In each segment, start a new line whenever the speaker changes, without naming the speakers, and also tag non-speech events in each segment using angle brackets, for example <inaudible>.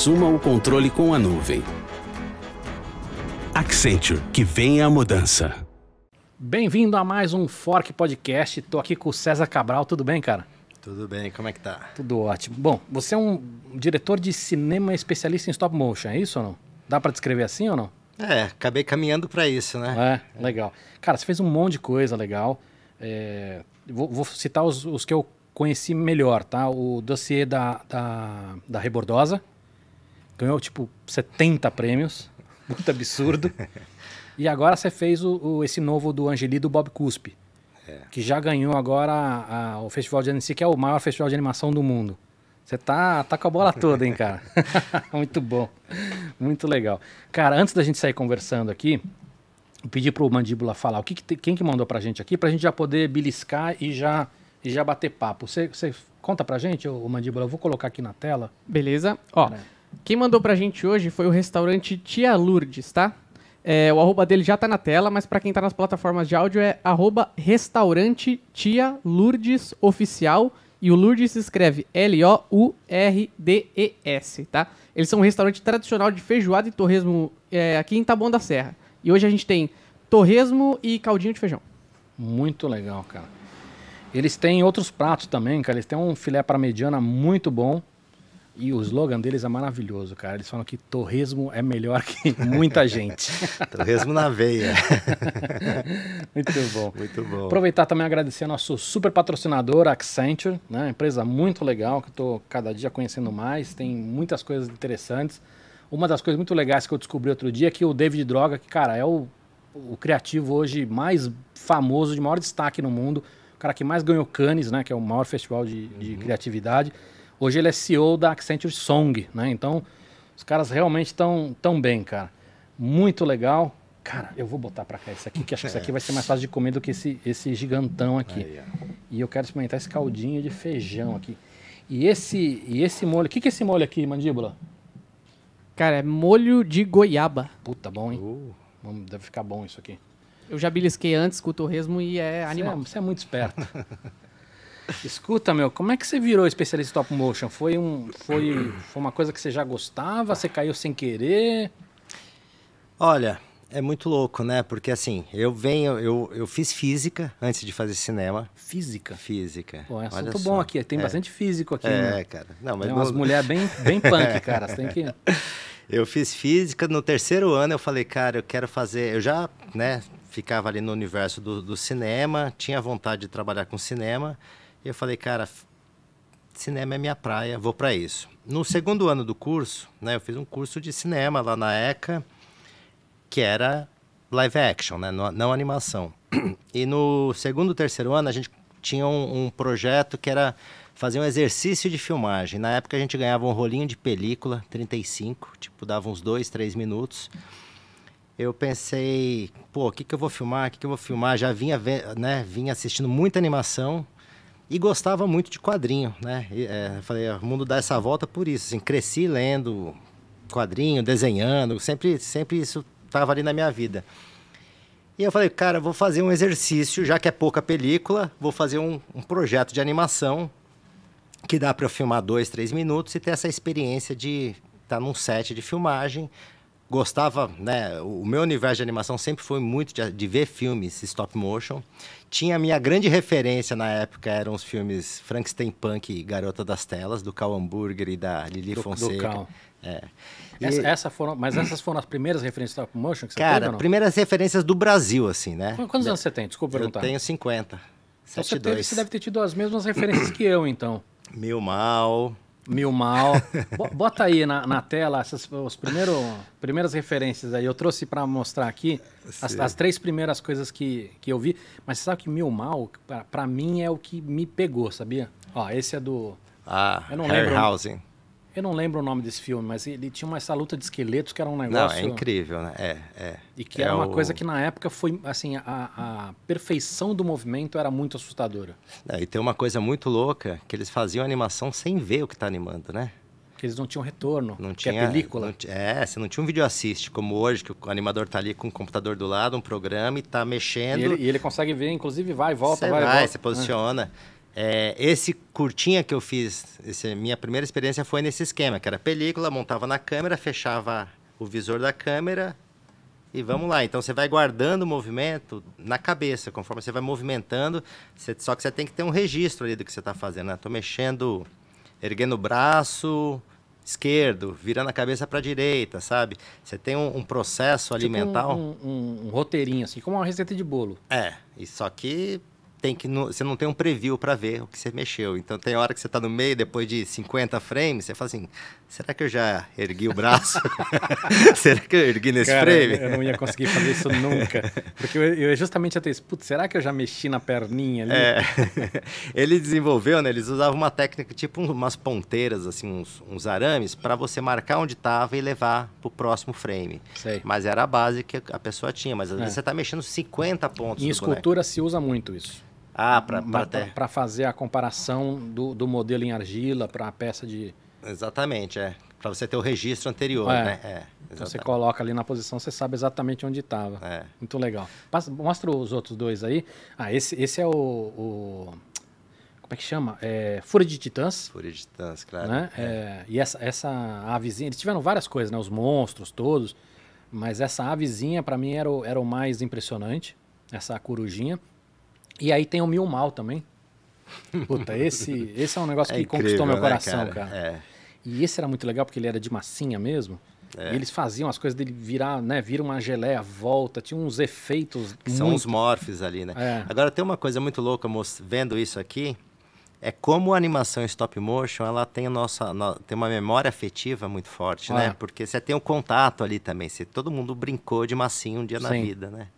assuma o controle com a nuvem. Accenture, que venha a mudança. Bem-vindo a mais um Fork Podcast. Estou aqui com o César Cabral. Tudo bem, cara? Tudo bem, como é que tá? Tudo ótimo. Bom, você é um diretor de cinema especialista em stop motion, é isso ou não? Dá para descrever assim ou não? É, acabei caminhando para isso, né? É, legal. Cara, você fez um monte de coisa legal. É, vou, vou, citar os, os, que eu conheci melhor, tá? O dossiê da, da, da Rebordosa, ganhou tipo 70 prêmios, muito absurdo. e agora você fez o, o, esse novo do Angeli do Bob Cuspe, é. que já ganhou agora a, a, o Festival de Annecy, que é o maior festival de animação do mundo. Você tá, tá com a bola toda, hein, cara? <laughs> muito bom, muito legal. Cara, antes da gente sair conversando aqui, pedir para o Mandíbula falar o que, que te, quem que mandou para a gente aqui, para a gente já poder beliscar e já, e já bater papo. Você conta para a gente, o Mandíbula, eu vou colocar aqui na tela. Beleza. Ó, Caramba. Quem mandou pra gente hoje foi o restaurante
Tia Lourdes, tá? É, o arroba dele já tá na tela, mas para quem tá nas plataformas de áudio é arroba restaurante Tia Lourdes Oficial. E o Lourdes se escreve L-O-U-R-D-E-S, tá? Eles são um restaurante tradicional de feijoada e torresmo é, aqui em Taboão da Serra. E hoje a gente tem torresmo e caldinho de feijão.
Muito legal, cara. Eles têm outros pratos também, cara. Eles têm um filé para mediana muito bom. E o slogan deles é maravilhoso, cara. Eles falam que torresmo é melhor que muita gente. <laughs> torresmo na veia. <laughs> muito bom. Muito bom. Aproveitar também agradecer nosso super patrocinador, Accenture, né? Empresa muito legal, que eu estou cada dia conhecendo mais. Tem muitas coisas interessantes. Uma das coisas muito legais que eu descobri outro dia é que o David Droga, que, cara, é o, o criativo hoje mais famoso, de maior destaque no mundo, o cara que mais ganhou Cannes, né? Que é o maior festival de, de uhum. criatividade Hoje ele é CEO da Accenture Song, né? Então, os caras realmente estão tão bem, cara. Muito legal. Cara, eu vou botar para cá esse aqui, que acho que esse aqui vai ser mais fácil de comer do que esse, esse gigantão aqui. e eu quero experimentar esse caldinho de feijão aqui. E esse, e esse molho, o que, que é esse molho aqui, mandíbula? Cara, é molho de goiaba. Puta, bom, hein? Uh. Deve ficar bom isso aqui.
Eu já belisquei antes com o torresmo e é, é animal. Você é,
você é muito esperto. <laughs> Escuta, meu, como é que você virou especialista em stop motion? Foi, um, foi, foi uma coisa que você já gostava? Você caiu sem querer?
Olha, é muito louco, né? Porque assim, eu venho, eu, eu fiz física antes de fazer cinema. Física? Física. Pô, é assunto Olha bom só. aqui, tem é. bastante físico aqui. É, né? cara. Não, mas tem umas não... mulheres bem, bem <laughs> punk, cara. Você tem que. <laughs> Eu fiz física, no terceiro ano eu falei, cara, eu quero fazer. Eu já, né, ficava ali no universo do, do cinema, tinha vontade de trabalhar com cinema. E eu falei, cara, cinema é minha praia, vou para isso. No segundo ano do curso, né, eu fiz um curso de cinema lá na ECA, que era live action, né, não, não animação. <clears throat> E no segundo, terceiro ano, a gente tinha um, um, projeto que era fazer um exercício de filmagem. Na época a gente ganhava um rolinho de película, 35, tipo, dava uns dois, três minutos. Eu pensei, pô, o que, que eu vou filmar? O que, que eu vou filmar? Já vinha, né, vinha assistindo muita animação, e gostava muito de quadrinho, né? E, é, falei, ah, o mundo dá essa volta por isso. Assim, cresci lendo quadrinho, desenhando, sempre, sempre isso estava ali na minha vida. E eu falei, cara, vou fazer um exercício, já que é pouca película, vou fazer um, um projeto de animação que dá para filmar dois, três minutos e ter essa experiência de estar tá num set de filmagem, gostava, né? O meu universo de animação sempre foi muito de, de, ver filmes stop motion. Tinha minha grande referência na época eram os filmes Frankenstein Punk e Garota das Telas, do Cal Hamburger e da Lili do, Fonseca. Do É.
E... Essa, essa foram, mas essas foram as primeiras referências stop motion que você Cara, teve,
primeiras referências do Brasil, assim, né? Quantos anos
você tem? Desculpa eu perguntar. Eu tenho 50. Então 72. você, teve, você deve ter tido as mesmas referências que eu, então. <coughs> Meu Mal, Mil Mal. Bota aí na, na tela essas os primeiro, primeiras referências aí. Eu trouxe para mostrar aqui as, as, três primeiras coisas que, que eu vi. Mas você sabe que Mil Mal, para mim, é o que me pegou, sabia? Ó, esse é do.
Ah, eu não Harryhausen. lembro.
Eu não lembro o nome desse filme, mas ele tinha uma, essa luta de esqueletos que era um negócio. Não, é
incrível, né? É, é. E que é era uma o... coisa que
na época foi. Assim, a, a, perfeição do movimento era muito assustadora.
É, e tem uma coisa muito louca: que eles faziam animação sem ver o que está animando, né?
Porque eles não tinham retorno. Não é tinha. É película. Não, é, você não tinha um vídeo
assist, como hoje, que o animador está ali com o computador do lado, um programa e está mexendo. E ele, e ele,
consegue ver, inclusive, vai, volta, vai, vai, Você posiciona.
É. É, esse curtinha que eu fiz, esse, minha primeira experiência foi nesse esquema, que era película, montava na câmera, fechava o visor da câmera e vamos lá. Então você vai guardando o movimento na cabeça, conforme você vai movimentando, você, só que você tem que ter um registro ali do que você está fazendo. Né? mexendo, erguendo o braço esquerdo, virando a cabeça para a direita, sabe? Você tem um, um processo tipo alimentar. Um, um, um, roteirinho,
assim, como uma receita de bolo.
É, e só que tem que no, você não tem um preview para ver o que você mexeu. Então tem hora que você está no meio, depois de 50 frames, você fala assim: será que eu já ergui o braço? <laughs> será que eu ergui nesse Cara, frame? Eu não ia conseguir fazer isso nunca. Porque eu, eu é justamente até isso, putz, será que eu já mexi na perninha ali? É. <laughs> Ele desenvolveu, né? Eles usavam uma técnica tipo umas ponteiras, assim, uns, uns arames, para você marcar onde estava e levar para o próximo frame. Sei. Mas era a base que a pessoa tinha. Mas às é. vezes você
está mexendo 50 pontos. Em escultura boneco. se usa muito isso.
Ah, para
fazer a comparação do, do modelo em argila para a peça de.
Exatamente, é. Para você ter o registro anterior, é. né? É,
então você coloca ali na posição, você sabe exatamente onde estava. É. Muito legal. Passa, mostra os outros dois aí. Ah, esse, esse é o, o como é que chama? É, Fúria de Titãs. Fúria de Titãs, claro. Né? É. É, e essa, essa avezinha, eles tiveram várias coisas, né? Os monstros todos, mas essa avezinha para mim era o, era o mais impressionante, essa corujinha. E aí tem o Mil Mal também. Puta, esse, esse é um negócio é que incrível, conquistou meu né, coração, cara. cara. É. E esse era muito legal porque ele era de massinha mesmo. É. eles faziam as coisas dele virar, né? Vira uma geleia, volta, tinha uns efeitos. São muito... os
morfes ali, né? É. Agora tem uma coisa muito louca, moço, vendo isso aqui. É como a animação stop motion, ela tem nossa, tem uma memória afetiva muito forte, ah, né? É. Porque você tem um contato ali também. se todo mundo brincou de massinha um dia Sim. na vida, né?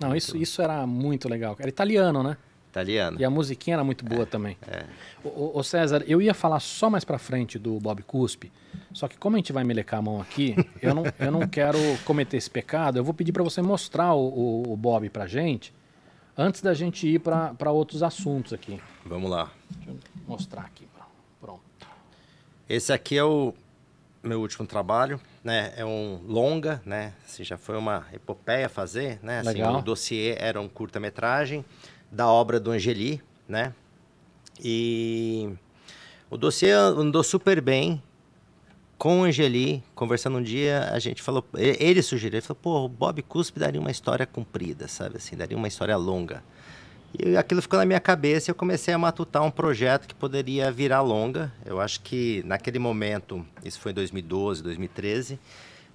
Não, isso, isso era muito legal. Era italiano, né? Italiano. E a musiquinha era muito boa é, também. É. O, o, César, eu ia falar só mais pra frente do Bob Cuspe, só que como a gente vai melecar a mão aqui, <laughs> eu não, eu não quero cometer esse pecado. Eu vou pedir para você mostrar o, o, o Bob pra gente, antes da gente ir para outros assuntos aqui. Vamos lá. Deixa eu mostrar aqui. Pronto.
Esse aqui é o meu último trabalho, né? É um longa, né? Assim, já foi uma epopeia fazer, né? Assim, Legal. o dossiê era um curta-metragem da obra do Angeli, né? E o dossiê andou super bem, com o Angeli, conversando um dia, a gente falou, ele sugeriu, ele falou, pô, o Bob Cuspe daria uma história comprida, sabe assim, daria uma história longa. E aquilo ficou na minha cabeça e eu comecei a matutar um projeto que poderia virar longa. Eu acho que naquele momento, isso foi em 2012, 2013,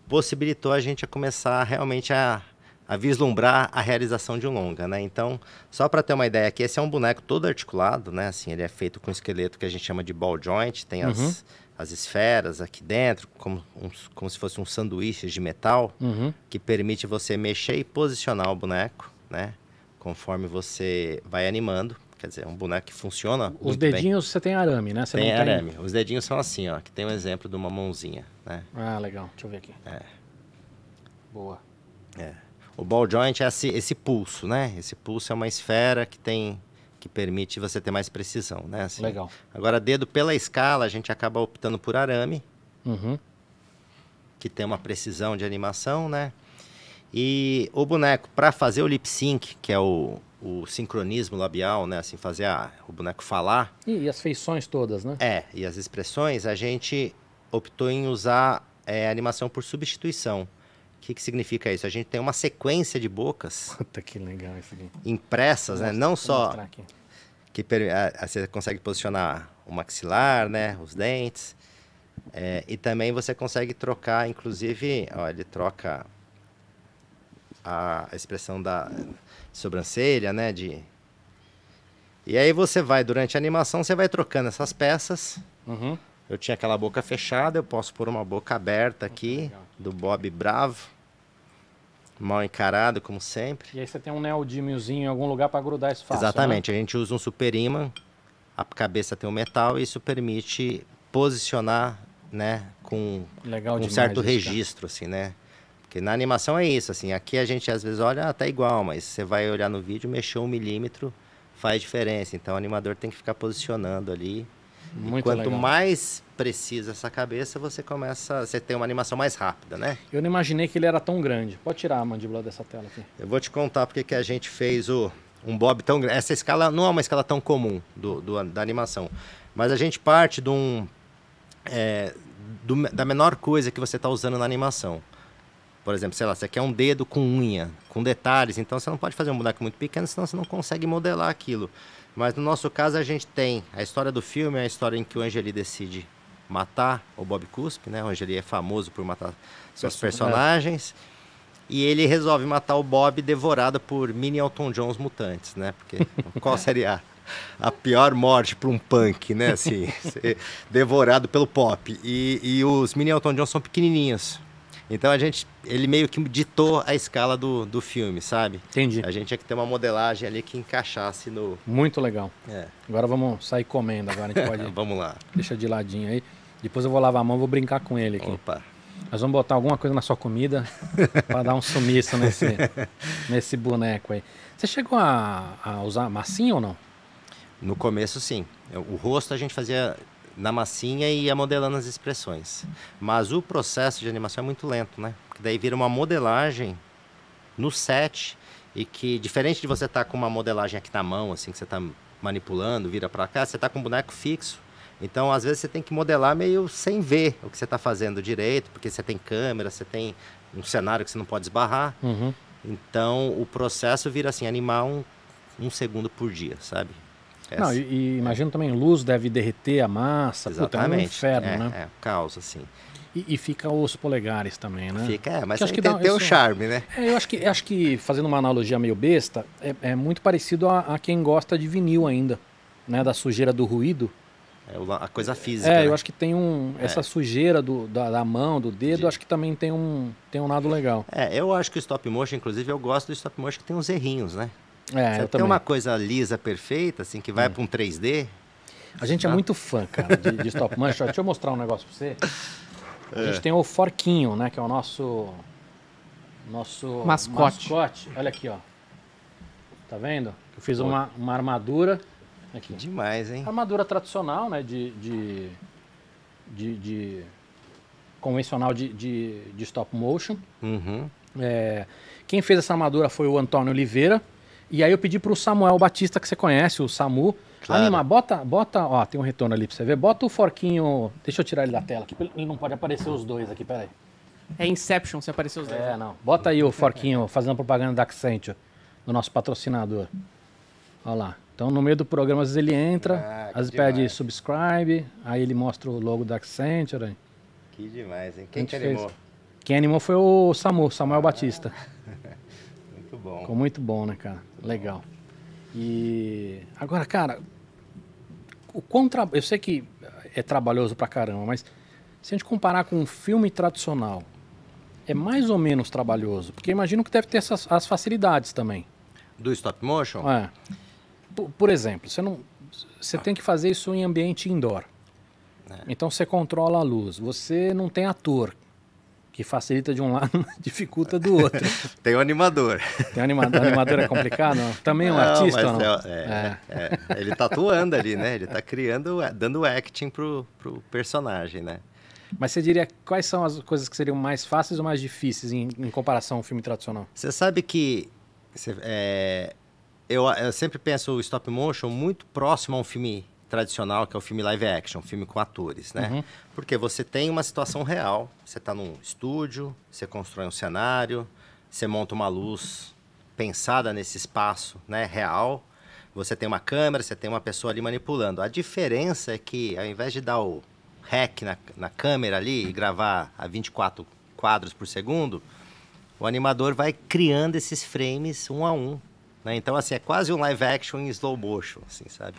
possibilitou a gente a começar realmente a, a vislumbrar a realização de um longa, né? Então, só para ter uma ideia aqui, esse é um boneco todo articulado, né? Assim, ele é feito com um esqueleto que a gente chama de ball joint, tem as, uhum. as esferas aqui dentro, como, um, como se fosse um sanduíche de metal, uhum. que permite você mexer e posicionar o boneco, né? conforme você vai animando. Quer dizer, é um boneco que funciona. Os dedinhos
bem. você tem arame, né? Você tem, tem arame.
Os dedinhos são assim, ó. Que tem um exemplo de uma mãozinha, né?
Ah, legal. Deixa eu ver aqui. É. Boa. É.
O ball joint é esse, esse pulso, né? Esse pulso é uma esfera que tem que permite você ter mais precisão, né? Assim. Legal. Agora, dedo pela escala, a gente acaba optando por arame, uhum. que tem uma precisão de animação, né? E o boneco, para fazer o lip sync, que é o, o sincronismo labial, né? Assim, fazer a, o boneco falar. E, e, as feições todas, né? É, e as expressões, a gente optou em usar é, animação por substituição. O que, que significa isso? A gente tem uma sequência de bocas. <laughs> Puta que legal isso aqui. Impressas, né? Não só. Que você consegue posicionar o maxilar, né? Os dentes. É, e também você consegue trocar, inclusive, ó, ele troca a, expressão da sobrancelha, né? De... E aí você vai, durante a animação, você vai trocando essas peças. Uhum. Eu tinha aquela boca fechada, eu posso pôr uma boca aberta aqui, do Bob Bravo. Mal encarado, como sempre.
E aí você tem um neodímiozinho em algum lugar para grudar isso fácil, Exatamente,
né? a gente usa um super imã, a cabeça tem um metal e isso permite posicionar, né, com Legal um certo registro, cara. assim, né? Porque na animação é isso, assim, aqui a gente às vezes olha, até ah, tá igual, mas você vai olhar no vídeo, mexeu um milímetro, faz diferença. Então o animador tem que ficar posicionando ali. Muito e quanto legal. mais precisa essa cabeça, você começa, você tem uma animação mais rápida, né?
Eu não imaginei que ele era tão grande. Pode tirar a mandíbula dessa tela aqui. Eu vou te contar porque que a gente fez o um
bob tão grande. Essa escala não é uma escala tão comum do, do da animação, mas a gente parte de um é, do, da menor coisa que você está usando na animação. Por exemplo, sei lá, você quer um dedo com unha, com detalhes, então você não pode fazer um boneco muito pequeno, senão você não consegue modelar aquilo. Mas no nosso caso a gente tem a história do filme, a história em que o Angeli decide matar o Bob Cusp, né? O Angeli é famoso por matar seus Isso, personagens. É. E ele resolve matar o Bob devorado por mini Elton Johns mutantes, né? Porque <laughs> qual seria a, pior morte para um punk, né? Assim, <laughs> devorado pelo pop. E, e os mini Elton Johns são pequenininhos. Então a gente, ele meio que ditou a escala do, do filme, sabe? Entendi. A gente tinha que ter uma modelagem ali que encaixasse no.
Muito legal. É. Agora vamos sair comendo agora, a gente pode. <laughs> vamos lá. Deixa de ladinho aí. Depois eu vou lavar a mão, vou brincar com ele aqui. Opa. Nós vamos botar alguma coisa na sua comida <laughs> para dar um sumiço nesse, nesse boneco aí. Você chegou a, a usar massinha ou não?
No começo, sim. o rosto a gente fazia na massinha e ia modelando as expressões. Mas o processo de animação é muito lento, né? Porque daí vira uma modelagem no set e que diferente de você estar tá com uma modelagem aqui na mão, assim que você está manipulando, vira para cá, você está com um boneco fixo. Então, às vezes você tem que modelar meio sem ver o que você está fazendo direito, porque você tem câmera, você tem um cenário que você não pode esbarrar. Uhum. Então, o processo vira assim, animar um, um segundo por dia, sabe? Essa. Não, e,
e imagino também luz deve derreter a massa, Exatamente. Puta, é um inferno, é, né? É, causa, assim. E, e, fica os polegares também, né? Fica, é, mas acho que tem, dá, tem um charme, né? É, eu acho que, acho que, fazendo uma analogia meio besta, é, é muito parecido a, a, quem gosta de vinil ainda, né? Da sujeira do ruído. É a coisa física. É, né? eu acho que tem um. É. Essa sujeira do, da, da, mão, do dedo, de... acho que também tem um, tem um lado legal.
É, eu acho que o stop motion, inclusive, eu gosto do stop motion que tem uns errinhos, né? É, Tem uma coisa lisa, perfeita, assim, que vai hum. para um 3D.
A gente é tá? é muito fã, cara, de, de stop motion. Deixa eu mostrar um negócio para você. A gente é. tem o Forquinho, né? Que é o nosso. Nosso. Mascote. mascote. Olha aqui, ó. Tá vendo? Eu fiz uma, uma armadura. Aqui. Demais, hein? Armadura tradicional, né? De. de, de, de convencional de, de, de, stop motion. Uhum. É, quem fez essa armadura foi o Antônio Oliveira. E aí eu pedi para o Samuel Batista, que você conhece, o Samu, claro. animar. Bota, bota, ó, tem um retorno ali para você ver. Bota o forquinho. Deixa eu tirar ele da tela aqui. Ele não pode aparecer os dois aqui, peraí. É Inception se aparecer os dois. É, não. Bota aí o forquinho fazendo propaganda da Accenture, do nosso patrocinador. Olha lá. Então, no meio do programa, às vezes ele entra, ah, às vezes demais. pede subscribe, aí ele mostra o logo da Accenture.
Que demais, hein? Quem que animou? Fez...
Quem animou foi o Samu, Samuel ah. Batista bom. Ficou muito bom, né, cara? Legal. E agora, cara, o contra, eu sei que é trabalhoso pra caramba, mas se a gente comparar com um filme tradicional, é mais ou menos trabalhoso, porque imagino que deve ter essas as facilidades também. Do stop motion? É. Por, por exemplo, você não você tem que fazer isso em ambiente indoor. É. Então você controla a luz, você não tem ator que facilita de um lado, <laughs> dificulta do outro. <laughs>
Tem o um animador. Tem um animador. animador é complicado? Não? Também é um não, artista? Não? É, é, é, é. ele tá atuando ali, né? Ele tá criando, é, dando acting pro, pro personagem, né?
Mas você diria quais são as coisas que seriam mais fáceis ou mais difíceis em, em comparação ao filme tradicional? Você
sabe que é, eu, eu, sempre penso o stop motion muito próximo a um filme tradicional, que é o filme live action, filme com atores, né? Uhum. Porque você tem uma situação real, você está num estúdio, você constrói um cenário, você monta uma luz pensada nesse espaço, né, real. Você tem uma câmera, você tem uma pessoa ali manipulando. A diferença é que, ao invés de dar o hack na, na câmera ali e gravar a 24 quadros por segundo, o animador vai criando esses frames um a um. Né? Então, assim, é quase um live action em slow motion, assim, sabe?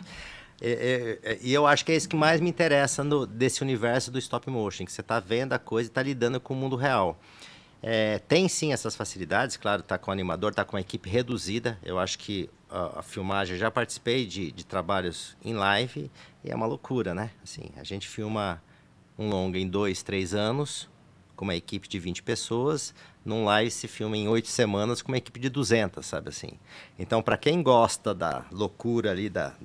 É, é, é, e eu acho que é isso que mais me interessa no, desse universo do stop motion, que você está vendo a coisa e está lidando com o mundo real. É, tem sim essas facilidades, claro, está com o animador, está com a equipe reduzida. Eu acho que a, a filmagem, já participei de, de trabalhos em live e é uma loucura, né? Assim, a gente filma um longa em dois, três anos, com uma equipe de 20 pessoas, num live se filma em oito semanas com uma equipe de 200, sabe assim? Então, para quem gosta da loucura ali, da,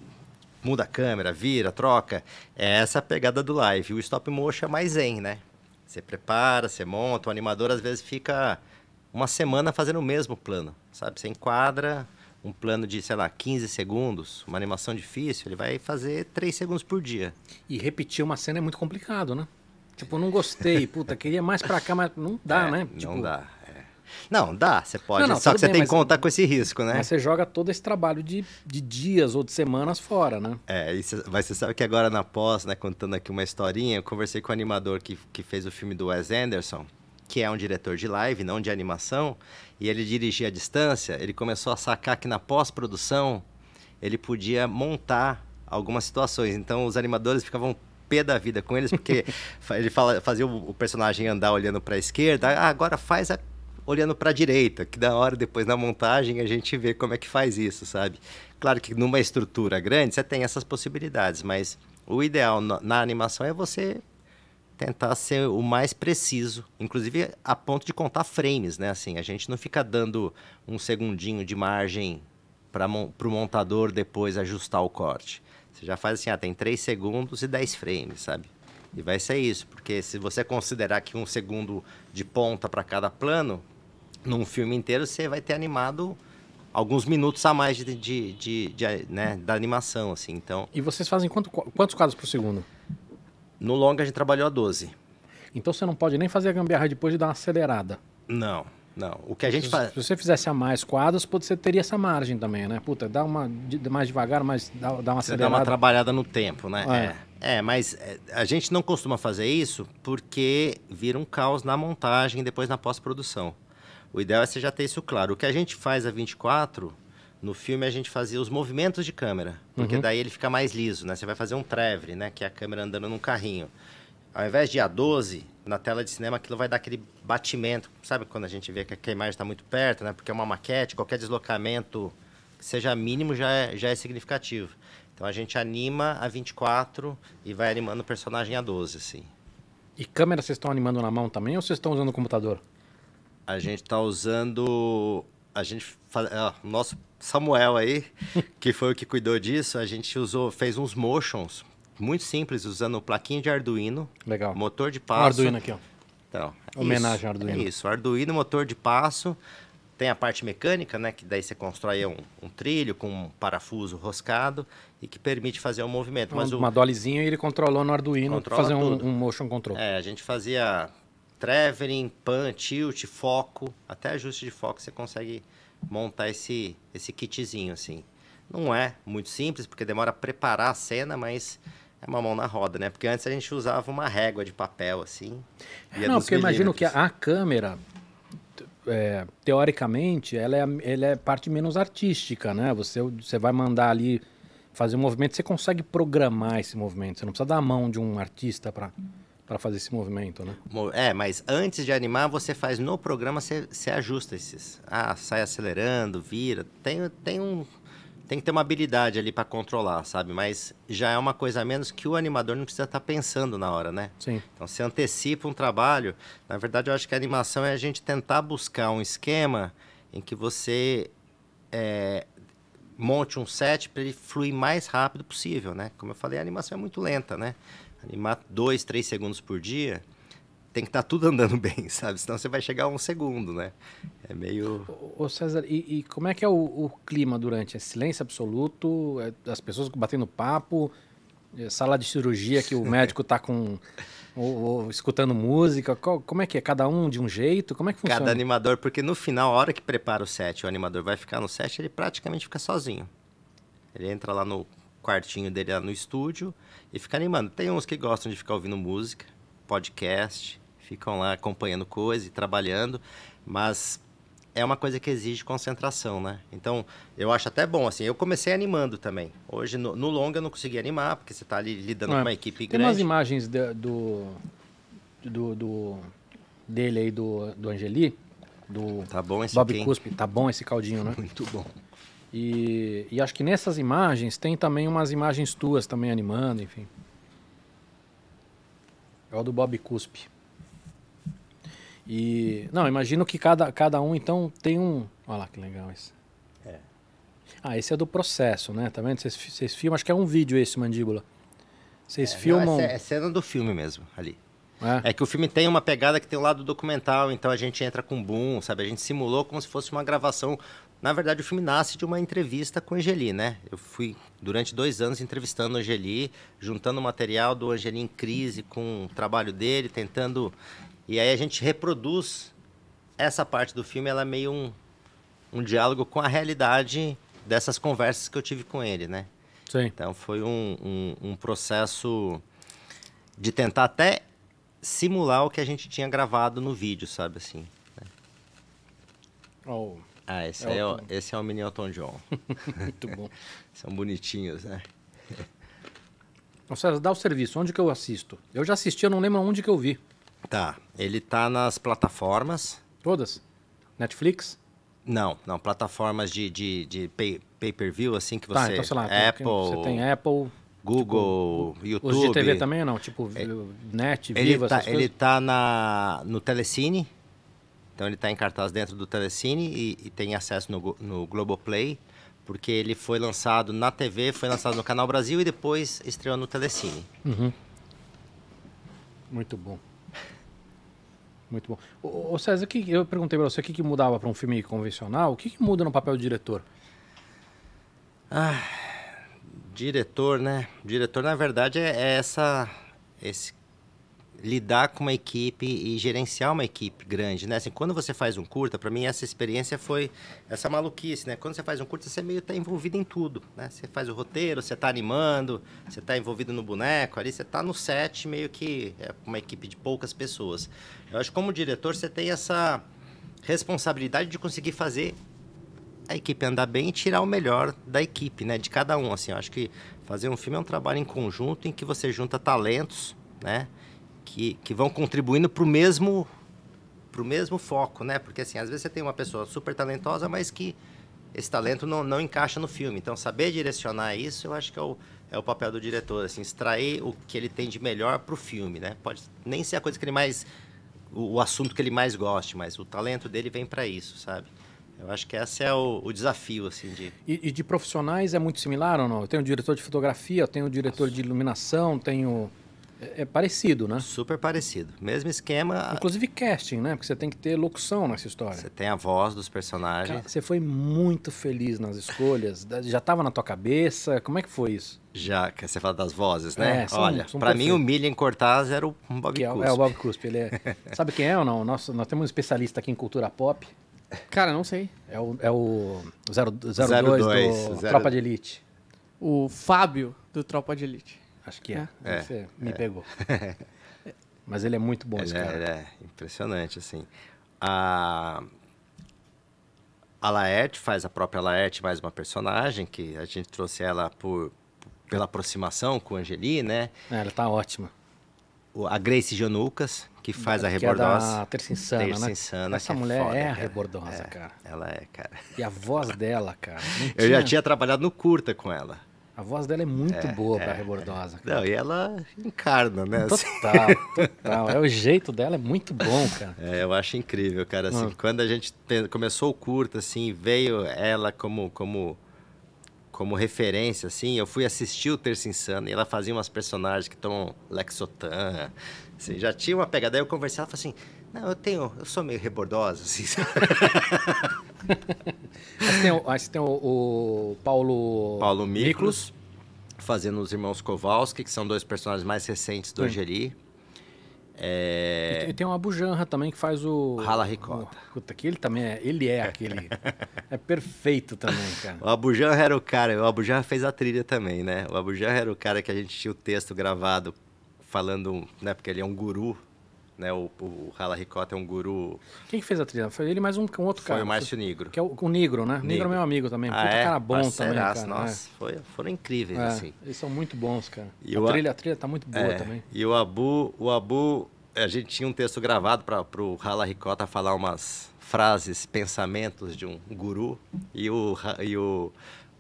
muda a câmera, vira, troca. É essa a pegada do live. O stop motion é mais zen, né? Você prepara, você monta, o animador às vezes fica uma semana fazendo o mesmo plano, sabe? Você enquadra um plano de, sei lá, 15 segundos, uma animação difícil, ele vai fazer 3 segundos por dia. E repetir uma cena é
muito complicado, né? Tipo, não gostei, puta, queria mais pra cá, mas não dá, é, né? Tipo... Não dá.
Não, dá, você pode. Não, não, só que você bem, tem que contar com esse risco,
né? Mas você joga todo esse trabalho de, de dias ou de semanas fora, né?
É, cê, mas você sabe que agora na pós, né, contando aqui uma historinha, eu conversei com o animador que, que fez o filme do Wes Anderson, que é um diretor de live, não de animação, e ele dirigia à distância, ele começou a sacar que na pós-produção ele podia montar algumas situações. Então os animadores ficavam pé da vida com eles, porque <laughs> ele fala, fazia o personagem andar olhando para a esquerda, ah, agora faz a olhando para a direita, que da hora depois na montagem a gente vê como é que faz isso, sabe? Claro que numa estrutura grande você tem essas possibilidades, mas o ideal na animação é você tentar ser o mais preciso, inclusive a ponto de contar frames, né? Assim, a gente não fica dando um segundinho de margem para o montador depois ajustar o corte. Você já faz assim, ah, tem 3 segundos e 10 frames, sabe? E vai ser isso, porque se você considerar que um segundo de ponta para cada plano, num filme inteiro você vai ter animado alguns minutos a mais de, de, de, de né, da animação, assim, então...
E vocês fazem quanto, quantos quadros por segundo?
No longa a gente trabalhou a 12.
Então você não pode nem fazer a gambiarra depois de dar uma acelerada. Não, não. O que a gente se, faz... Se você fizesse a mais quadros, você teria essa margem também, né? Puta, dá uma mais devagar, mas dá, dá uma acelerada. Você dá uma
trabalhada no tempo, né? É. é. é mas é, a gente não costuma fazer isso porque vira um caos na montagem e depois na pós-produção. O ideal é você já ter isso claro. O que a gente faz a 24, no filme a gente fazia os movimentos de câmera, porque uhum. daí ele fica mais liso, né? Você vai fazer um trevre, né? Que é a câmera andando num carrinho. Ao invés de A12, na tela de cinema aquilo vai dar aquele batimento. Sabe quando a gente vê que a imagem está muito perto, né? Porque é uma maquete, qualquer deslocamento que seja mínimo já é, já é significativo. Então a gente anima a 24 e vai animando o personagem a 12, assim.
E câmera vocês estão animando na mão também ou vocês estão usando o computador? a
gente está usando. A gente. Ó, nosso Samuel aí, <laughs> que foi o que cuidou disso, a gente usou, fez uns motions muito simples, usando plaquinha de Arduino. Legal. Motor de passo. O Arduino aqui, ó. Então, Homenagem isso, ao Arduino. É isso, Arduino, motor de passo. Tem a parte mecânica, né? Que daí você constrói um, um trilho com um parafuso roscado e que permite fazer um movimento. Um, Mas o... Uma dolezinha
e ele controlou no Arduino Controla fazer um, um, motion control.
É, a gente fazia traveling, pan, tilt, foco, até ajuste de foco você consegue montar esse, esse kitzinho assim. Não é muito simples, porque demora a preparar a cena, mas é uma mão na roda, né? Porque antes a gente usava uma régua de papel assim. É, não, porque eu imagino que a,
câmera, é, teoricamente, ela é, ela é parte menos artística, né? Você, você vai mandar ali fazer um movimento, você consegue programar esse movimento. Você não precisa da mão de um artista para para fazer esse movimento, né?
É, mas antes de animar, você faz no programa, você, você ajusta esses. Ah, sai acelerando, vira. Tem, tem um. Tem que ter uma habilidade ali para controlar, sabe? Mas já é uma coisa a menos que o animador não precisa estar tá pensando na hora, né? Sim. Então você antecipa um trabalho. Na verdade, eu acho que a animação é a gente tentar buscar um esquema em que você é, monte um set para ele fluir mais rápido possível, né? Como eu falei, a animação é muito lenta, né? animar dois, três segundos por dia, tem que estar tá tudo andando <laughs> bem, sabe? Senão você vai chegar a um segundo, né?
É meio. Ô, César, e, e como é que é o, o, clima durante? É silêncio absoluto? É as pessoas batendo papo? É sala de cirurgia que o <laughs> médico está com. ou, ou, escutando música? Qual, como é que é? Cada um de um jeito? Como é que funciona? Cada animador,
porque no final, a hora que prepara o set, o animador vai ficar no set, ele praticamente fica sozinho. Ele entra lá no quartinho dele lá no estúdio e fica animando. Tem uns que gostam de ficar ouvindo música, podcast, ficam lá acompanhando coisa e trabalhando, mas é uma coisa que exige concentração, né? Então, eu acho até bom, assim, eu comecei animando também. Hoje, no, no longa, eu não consegui animar, porque você está ali lidando é. com uma equipe Tem grande. Tem umas
imagens de, do, do, do, dele aí, do, do Angeli, do tá bom esse Bob Cuspe. Tá bom esse caldinho, né? <laughs> Muito bom. E, e, acho que nessas imagens tem também umas imagens tuas também animando, enfim. É o do Bob Cuspe. E. Não, imagino que cada, cada um então tem um. Olha lá que legal esse. É. Ah, esse é do processo, né? Tá vendo? Vocês filmam, acho que é um vídeo esse, mandíbula. Vocês é, filmam. Não, é, é cena do filme
mesmo, ali. É. é. que o filme tem uma pegada que tem o um lado documental, então a gente entra com boom, sabe? A gente simulou como se fosse uma gravação na verdade, o filme nasce de uma entrevista com Angeli, né? Eu fui durante dois anos entrevistando Angeli, juntando material do Angeli em crise com o trabalho dele, tentando. E aí a gente reproduz essa parte do filme, ela é meio um, um diálogo com a realidade dessas conversas que eu tive com ele, né? Sim. Então foi um, um, um processo de tentar até simular o que a gente tinha gravado no vídeo, sabe assim.
Oh. Ah, esse, é, é o,
esse é o Mini Elton John. <laughs> Muito bom. <laughs> São bonitinhos, né?
Ô César, dá o serviço. Onde que eu assisto? Eu já assisti, eu não lembro onde que eu vi. Tá. Ele tá nas plataformas. Todas? Netflix?
Não, não. Plataformas de, de, de pay, pay per view, assim que tá, você. Tá, então, sei lá, Apple. Você tem Apple. Google, tipo, YouTube. Os de TV
também não? Tipo, é, Net, Viva, ele tá, Ele
tá na, no Telecine. Então ele está em cartaz dentro do Telecine e, e tem acesso no, no Globoplay, porque ele foi lançado na TV, foi lançado no Canal Brasil e depois estreou no Telecine.
Uhum. Muito bom. Muito bom. Ô, César, que, eu perguntei para você o que, que mudava para um filme convencional, o que, que muda no papel do diretor? Ah, diretor,
né? Diretor, na verdade, é, é essa, esse lidar com uma equipe e gerenciar uma equipe grande, né? Assim, quando você faz um curta, para mim essa experiência foi essa maluquice, né? Quando você faz um curta, você meio tá envolvido em tudo, né? Você faz o roteiro, você tá animando, você tá envolvido no boneco, ali você tá no set meio que é uma equipe de poucas pessoas. Eu acho que como diretor você tem essa responsabilidade de conseguir fazer a equipe andar bem e tirar o melhor da equipe, né? De cada um, assim. Eu acho que fazer um filme é um trabalho em conjunto em que você junta talentos, né? que, que vão contribuindo para o mesmo para o mesmo foco, né? Porque assim, às vezes você tem uma pessoa super talentosa, mas que esse talento não, não encaixa no filme. Então, saber direcionar isso, eu acho que é o, é o papel do diretor, assim, extrair o que ele tem de melhor para o filme, né? Pode nem ser a coisa que ele mais o, o assunto que ele mais goste, mas o talento dele vem para isso, sabe? Eu acho que esse é o, o desafio, assim, de...
E, e, de profissionais é muito similar ou não? Eu tenho o diretor de fotografia, tenho o diretor de iluminação, tenho... É, é parecido, né? Super parecido. Mesmo esquema. Inclusive casting, né? Porque você tem que ter locução nessa história. Você
tem a voz dos personagens. Cara,
você foi muito feliz nas escolhas. Já estava na tua cabeça? Como é que foi isso? Já,
que você fala das vozes, né? É, são, Olha, para mim o Million Cortaz
era o Bob que é Cuspe. É, é, o Bob Cuspe. Ele é... <laughs> Sabe quem é ou não? Nós, nós temos um especialista aqui em cultura pop. Cara, não sei. É o, é o 02 do 02. Tropa de Elite.
O Fábio do Tropa de Elite. Acho que é. é. é. Você me é. pegou. <laughs>
Mas ele é muito bom, ele esse é, cara.
É, impressionante, assim. A... a Laerte faz a própria Laerte, mais uma personagem, que a gente trouxe ela por, pela aproximação com a Angeli, né? É, ela tá ótima. A Grace Janucas, que faz que a rebordosa. É da Terça Insana, né? Terça né? Insana, Essa mulher é, foda, é a rebordosa, cara. É, cara. Ela é, cara. E a voz dela, cara. <laughs> Eu já tinha trabalhado no curta com ela.
A voz dela é muito é, boa é, para rebordosa.
Não, e ela encarna, né? Total, total. É,
o jeito dela é muito bom, cara.
É, eu acho incrível, cara. Assim, hum. Quando a gente começou o curto, assim, veio ela como, como, como referência, assim. Eu fui assistir o Terça Insano e ela fazia umas personagens que tomam Lexotan. Assim, já tinha uma pegada. Aí eu conversava, falava assim, não, eu tenho, eu sou meio rebordosa, assim. <laughs>
aí tem, o, aí tem o, o, Paulo... Paulo Miklos,
Miklos, fazendo os irmãos Kowalski, que são dois personagens mais recentes do hum. Angeli.
É... E tem uma bujanra também que faz o. Rala Ricota. O... Puta, que ele também é. Ele é aquele. <laughs> é perfeito também, cara. O Abujanra era o cara. O Abujanra
fez a trilha também, né? O Abujanra era o cara que a gente tinha o texto gravado falando, né? Porque ele é um guru né, o, o Hala Ricota é um guru.
Quem fez a trilha? Foi ele mais um, um outro foi cara. Foi o Márcio
Negro. Que é o, o Negro, né? O Negro é meu amigo também. Ah, é? cara bom Parceiraço, também. Cara. É. Nossa, é. foi, foram incríveis, é, assim.
Eles são muito bons, cara. E a, o, trilha, a trilha tá muito boa é, também.
E o Abu, o Abu, a gente tinha um texto gravado para o Hala Ricota falar umas frases, pensamentos de um guru. E o, e o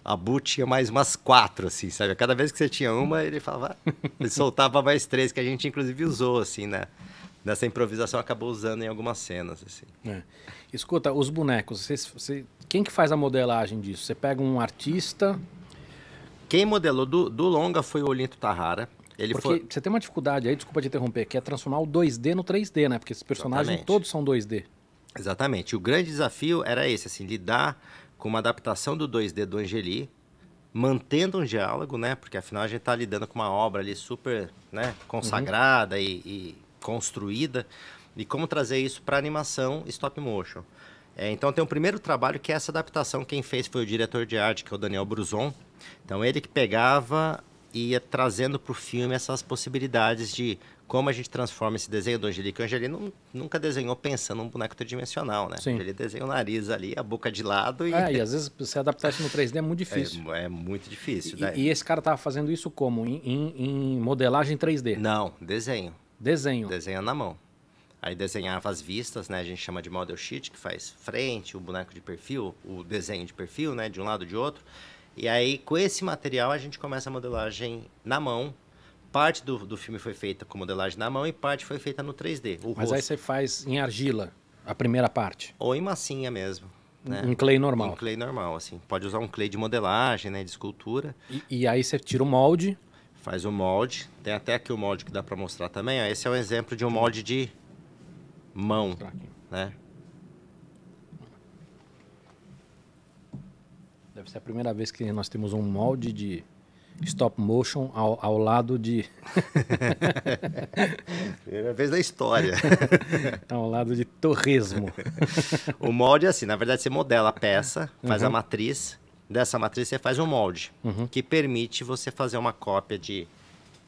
Abu tinha mais umas quatro, assim, sabe? Cada vez que você tinha uma, ele falava. <laughs> Ele soltava mais três, que a gente inclusive
usou, assim, né? nessa improvisação acabou usando em algumas cenas. Assim. É. Escuta, os bonecos, você, você, quem que faz a modelagem disso? Você pega um artista? Quem modelou do, do longa foi o Olinto Tarrara. Ele Porque foi... você tem uma dificuldade aí, desculpa te interromper, que é transformar o 2D no 3D, né? Porque esses personagens Exatamente. todos são 2D.
Exatamente. O grande desafio era esse, assim, lidar com uma adaptação do 2D do Angeli, mantendo um diálogo, né? Porque afinal a gente está lidando com uma obra ali super né, consagrada uhum. e construída e como trazer isso para animação stop motion. É, então tem o um primeiro trabalho que é essa adaptação quem fez foi o diretor de arte que é o Daniel Bruzon. Então ele que pegava e ia trazendo para o filme essas possibilidades de como a gente transforma esse desenho do Angelico. O Angelino nunca desenhou pensando num boneco tridimensional, né? Sim. Ele desenha o nariz ali, a boca de lado e... É, e às vezes
você adaptar isso no 3D é muito difícil.
É, é muito difícil. E, né? e,
esse cara estava fazendo isso como? Em, em, em modelagem 3D? Não, desenho.
Desenho. Desenha na mão. Aí desenhava as vistas, né? A gente chama de model sheet, que faz frente, o boneco de perfil, o desenho de perfil, né? De um lado e de outro. E aí, com esse material, a gente começa a modelagem na mão. Parte do, do filme foi feita com modelagem na mão e parte foi feita no 3D. Mas rosto. aí você
faz em argila, a primeira parte.
Ou em massinha mesmo.
Né? Um clay normal. Um
clay normal, assim. Pode usar um clay de modelagem, né? De escultura.
E, e aí você tira o molde
Faz o molde. Tem até aqui o molde que dá para mostrar também. Ó. Esse é um exemplo de um molde de mão, né?
Deve ser a primeira vez que nós temos um molde de stop motion ao, ao lado de. <laughs> Primeira vez da história. <laughs> ao lado de torresmo. <laughs> o
molde é assim: na verdade, você modela a peça, faz uhum. a matriz, dessa matriz você faz um molde, uhum. que permite você fazer uma cópia de,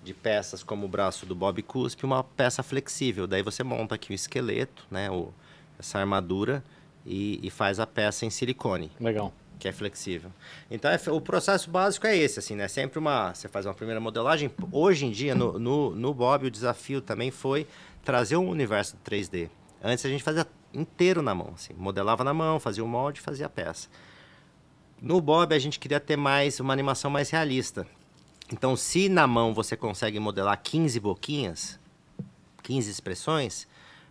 de peças como o braço do Bob Cuspe, uma peça flexível. Daí você monta aqui o esqueleto, né, o, essa armadura, e, e faz a peça em silicone. Legal que é flexível. Então, é, o processo básico é esse, assim, né? Sempre uma... Você faz uma primeira modelagem. Hoje em dia, no, no, no Bob, o desafio também foi trazer um universo 3D. Antes, a gente fazia inteiro na mão, assim. Modelava na mão, fazia o molde, fazia a peça. No Bob, a gente queria ter mais uma animação mais realista. Então, se na mão você consegue modelar 15 boquinhas, 15 expressões,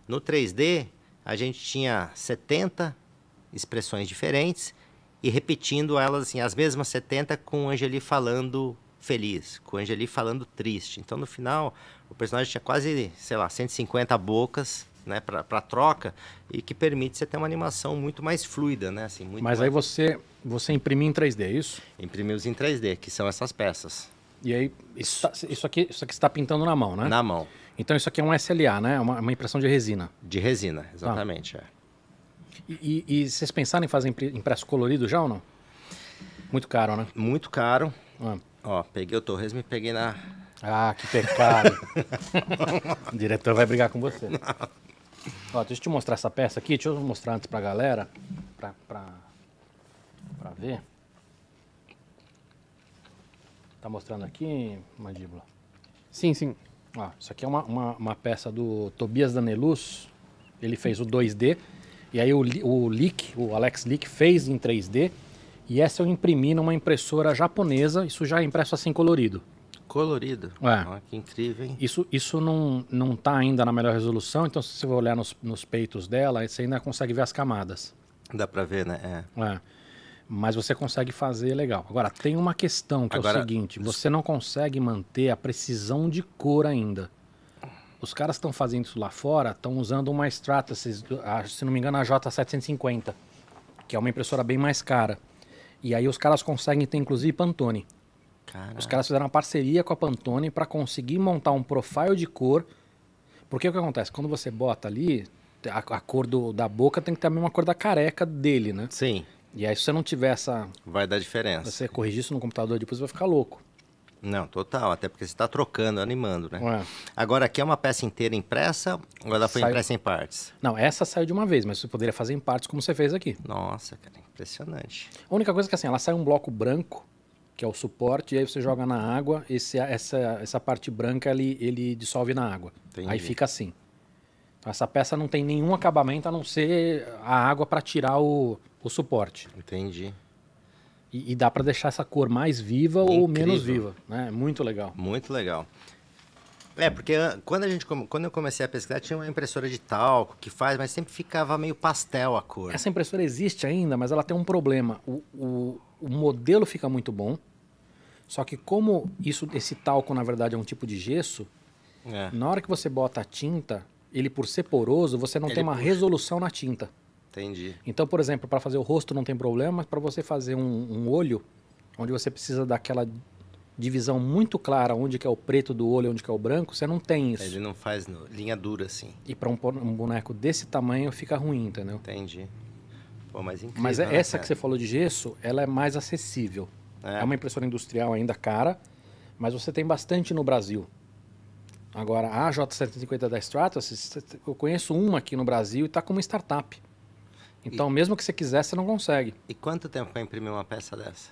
no 3D a gente tinha 70 expressões diferentes e repetindo elas assim, as mesmas 70 com Angeli falando feliz, com Angeli falando triste. Então, no final, o personagem tinha quase, sei lá, 150 bocas né, para troca e que permite você ter uma animação muito mais fluida, né? Assim, Mas mais... aí
você, você imprimiu em 3D, é isso?
Imprimimos em 3D, que
são essas peças. E aí, isso, isso aqui, isso aqui está pintando na mão, né? Na mão. Então isso aqui é um SLA, né? É uma, uma impressão de resina. De resina, exatamente. É. E, e, e, vocês pensaram em fazer impresso colorido já ou não? Muito caro, né? Muito caro.
Ah. Ó, peguei o Torres e peguei na.
Ah, que pecado. <laughs> o diretor vai brigar com você. Não. <laughs> Ó, deixa eu te mostrar essa peça aqui. Deixa eu mostrar antes pra galera. Pra, pra, pra ver. Tá mostrando aqui, mandíbula? Sim, sim. Ó, isso aqui é uma, uma, uma peça do Tobias Daneluz. Ele fez o 2D. E aí o, o leak, o Alex Leak fez em 3D. E essa eu imprimi numa impressora japonesa. Isso já é impresso assim colorido
colorido. Olha é. que incrível, hein?
Isso, isso não, não tá ainda na melhor resolução, então se você olhar nos, nos peitos dela, você ainda consegue ver as camadas. Dá para ver, né? É. é. Mas você consegue fazer legal. Agora, tem uma questão que Agora, é o seguinte: você não consegue manter a precisão de cor ainda. Os caras estão fazendo isso lá fora, estão usando uma Strata, se, se não me engano, a J750, que é uma impressora bem mais cara. E aí os caras conseguem ter, inclusive, Pantone. Caraca. Os caras fizeram uma parceria com a Pantone para conseguir montar um profile de cor. Porque o que acontece? Quando você bota ali, a, a cor do, da boca tem que ter a mesma cor da careca dele, né? Sim. E aí, se você não tiver essa.
Vai dar diferença. Você
corrigir isso no computador depois,
vai ficar louco. Não, total. Até porque você está trocando, animando, né? Ué. Agora, aqui é uma peça
inteira impressa ou ela foi saiu... impressa em partes? Não, essa saiu de uma vez, mas você poderia fazer em partes como você fez aqui. Nossa, cara, impressionante. A única coisa é que assim, ela sai um bloco branco que é o suporte, e aí você joga na água, esse, essa, essa parte branca ele, ele dissolve na água. Entendi. Aí fica assim. Então, essa peça não tem nenhum acabamento a não ser a água para tirar o, o suporte. Entendi. E, e dá para deixar essa cor mais viva Incrível. ou menos viva. Né? Muito legal.
Muito legal. É, porque quando, a gente, quando eu comecei a pesquisar, tinha uma impressora de talco que faz, mas sempre ficava meio pastel a cor. Essa
impressora existe ainda, mas ela tem um problema. O, o, o modelo fica muito bom. Só que como isso, esse talco, na verdade, é um tipo de gesso, é. na hora que você bota a tinta, ele por ser poroso, você não ele tem uma puxa. resolução na tinta. Entendi. Então, por exemplo, para fazer o rosto não tem problema, mas para você fazer um, um, olho, onde você precisa daquela divisão muito clara, onde que é o preto do olho, e onde que é o branco, você não tem isso. Ele não faz no, linha dura assim. E para um, um boneco desse tamanho fica ruim, entendeu? Entendi.
Pô, mas incrível, mas né, essa cara? que você
falou de gesso, ela é mais acessível. É. é. uma impressora industrial ainda cara, mas você tem bastante no Brasil. Agora, a J750 da Stratos, eu conheço uma aqui no Brasil e está como startup. Então, e... mesmo que você quiser, você não consegue. E quanto tempo para imprimir uma peça dessa?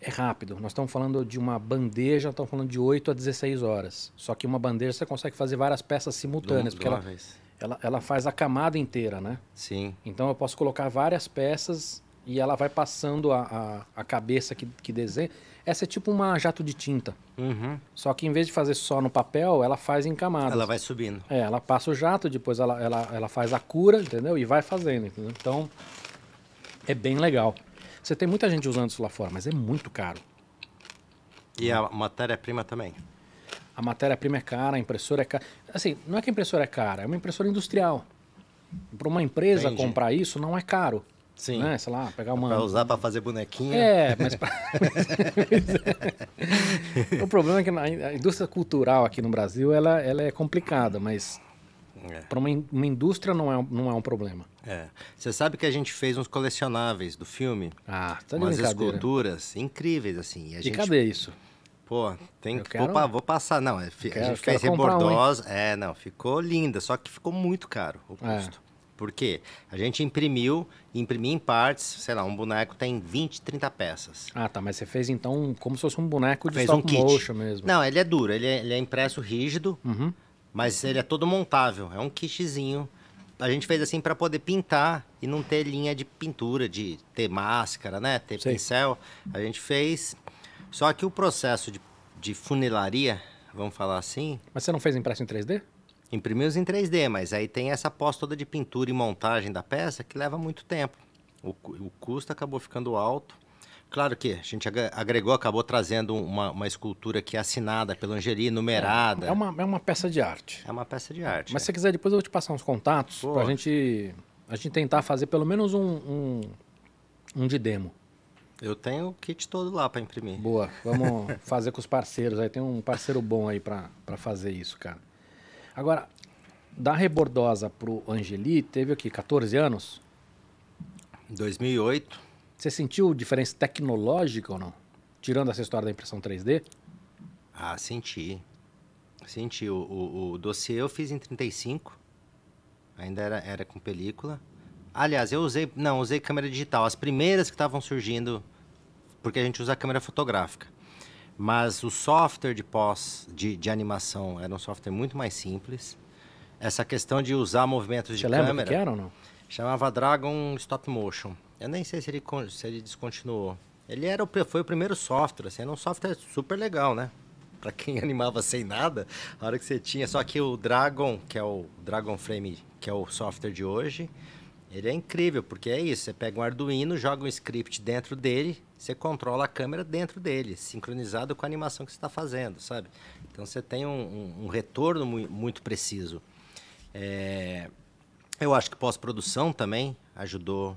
É rápido. Nós estamos falando de uma bandeja, estamos falando de 8 a 16 horas. Só que uma bandeja você consegue fazer várias peças simultâneas. Duas porque ela, vez ela, ela faz a camada inteira, né? Sim. Então eu posso colocar várias peças e ela vai passando a, a, a cabeça que, que desenha. Essa é tipo uma jato de tinta. Uhum. Só que em vez de fazer só no papel, ela faz em camadas. Ela vai subindo. É, ela passa o jato, depois ela, ela, ela faz a cura, entendeu? E vai fazendo, entendeu? Então, é bem legal. Você tem muita gente usando isso lá fora, mas é muito caro.
E a matéria-prima também
a matéria-prima é cara, a impressora é cara. Assim, não é que a impressora é cara, é uma impressora industrial. Para uma empresa Entendi. comprar isso não é caro. Sim. Né? Sei lá, pegar uma. Para usar para fazer bonequinha. É, mas. Pra... <laughs> o problema é que a indústria cultural aqui no Brasil ela, ela é complicada, mas é. para uma, in uma indústria não é, não é um problema.
É. Você sabe que a gente fez uns colecionáveis do filme? Ah, tá de Umas esculturas incríveis, assim. E, a e gente... cadê isso? Pô, tem que. Quero... Vou, vou, passar. Não, é a gente fez rebordosa. Um, é, não, ficou linda, só que ficou muito caro o é. custo. É. Por quê? A gente imprimiu, imprimi em partes, sei lá, um boneco tem 20, 30 peças.
Ah, tá, mas você fez então como se fosse um boneco de fez um kit. mesmo.
Não, ele é duro, ele é, ele é impresso rígido, uhum. mas ele é todo montável, é um kitzinho. A gente fez assim para poder pintar e não ter linha de pintura, de ter máscara, né, ter pincel. A gente fez só que o processo de, de funilaria, vamos falar assim.
Mas você não fez impresso em 3D?
Imprimimos em 3D, mas aí tem essa pós toda de pintura e montagem da peça que leva muito tempo. O, o custo acabou ficando alto. Claro que a gente agregou, acabou trazendo uma, uma escultura que é assinada pelo Angeli, numerada. É uma,
é uma peça de arte. É uma peça de arte. Mas é. se quiser, depois eu vou te passar uns contatos para a gente, a gente tentar fazer pelo menos um, um, um de demo. Eu tenho o kit todo lá para imprimir. Boa. Vamos <laughs> fazer com os parceiros. Aí tem um parceiro bom aí para fazer isso, cara. Agora, da Rebordosa pro Angeli, teve aqui 14 anos? 2008. Você sentiu diferença tecnológica ou não? Tirando essa história da impressão 3D? Ah, senti. Senti. O, o, o dossiê eu fiz
em 35. Ainda era, era com película. Aliás, eu usei, não, usei câmera digital, as primeiras que estavam surgindo, porque a gente usa câmera fotográfica. Mas o software de pós, de, de animação, era um software muito mais simples. Essa questão de usar movimentos de Você câmera. Lembra que era ou não? Chamava Dragon Stop Motion. Eu nem sei se ele, se ele descontinuou. Ele era o, foi o primeiro software, assim, era um software super legal, né? Para quem <laughs> animava sem nada, a hora que você tinha. Só que o Dragon, que é o Dragon Frame, que é o software de hoje, ele é incrível, porque é isso. Você pega um Arduino, joga um script dentro dele, você controla a câmera dentro dele, sincronizado com a animação que você está fazendo, sabe? Então você tem um, um, um retorno muito preciso. É... Eu acho que pós-produção também ajudou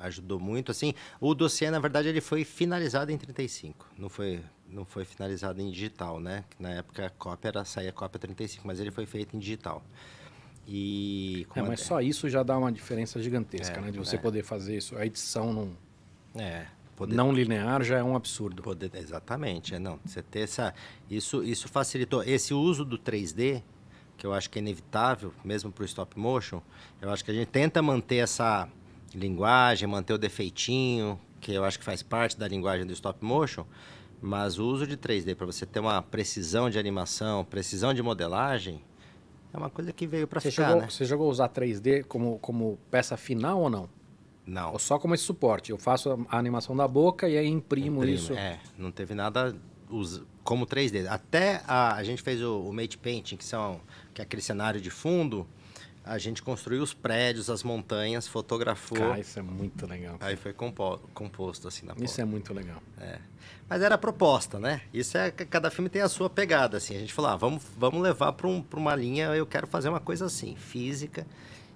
ajudou muito assim o dossiê na verdade ele foi finalizado em 35 não foi não foi finalizado em digital né na época a cópia era saía cópia 35 mas ele foi feito em digital
e é, mas é? só isso já dá uma diferença gigantesca, é, né? De você é. poder fazer isso. A edição não, é, poder, não linear já é um absurdo. Poder, exatamente. É,
não, você ter essa, isso, isso facilitou. Esse uso do 3D, que eu acho que é inevitável, mesmo para o stop motion, eu acho que a gente tenta manter essa linguagem, manter o defeitinho, que eu acho que faz parte da linguagem do stop motion, mas o uso de 3D para você ter uma precisão de animação, precisão de modelagem,
é uma coisa que veio para ficar, né? Você jogou usar 3D como, como peça final ou não? Não. Ou só como esse suporte? Eu faço a animação da boca e aí imprimo, imprimo isso?
É, não teve nada como 3D. Até a, a gente fez o, o Mate Painting, que, são, que é aquele cenário de fundo, a gente construiu os prédios, as montanhas, fotografou. Ah, isso é muito legal. Aí foi compo composto assim na Isso
porta. é muito legal.
É. Mas era a proposta, né? Isso é cada filme tem a sua pegada, assim. A gente falou, ah, vamos, vamos levar para um, uma linha, eu quero fazer uma coisa assim, física.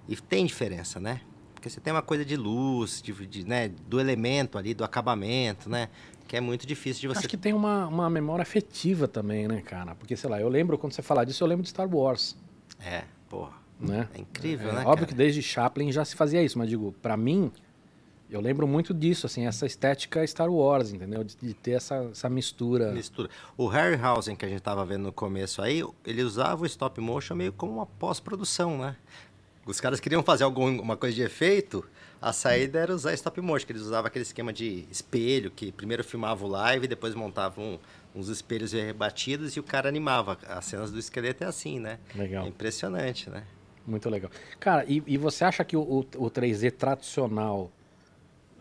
E tem diferença, né? Porque você tem uma coisa de luz, de, de né, do elemento ali, do acabamento, né? Que é muito difícil de você. Acho que
tem uma, uma memória afetiva também, né, cara? Porque, sei lá, eu lembro, quando você falar disso, eu lembro de Star Wars. É, porra. Né? É incrível, é, né? Óbvio cara? que desde Chaplin já se fazia isso, mas digo, para mim, eu lembro muito disso, assim, essa estética Star Wars, entendeu? De, de ter essa, essa mistura.
Mistura. O Harryhausen que a gente estava vendo no começo aí, ele usava o stop motion meio como uma pós-produção, né? Os caras queriam fazer alguma coisa de efeito, a saída era usar stop motion, que eles usavam aquele esquema de espelho, que primeiro filmava o live, depois montavam uns espelhos rebatidos e o cara animava. As cenas do esqueleto é assim, né? Legal. É impressionante,
né? Muito legal. Cara, e, e você acha que o, o, o 3D tradicional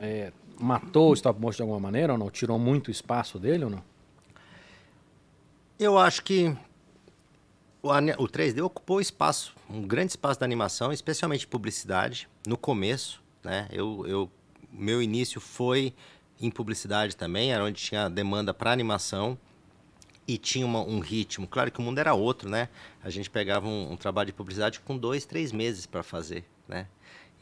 é, matou o stop motion de alguma maneira ou não? Tirou muito espaço dele ou não?
Eu acho que o, o 3D ocupou espaço, um grande espaço da animação, especialmente publicidade, no começo. Né? Eu, eu, meu início foi em publicidade também, era onde tinha demanda para animação e tinha uma, um ritmo. Claro que o mundo era outro, né? A gente pegava um, um trabalho de publicidade com dois, três meses para fazer, né?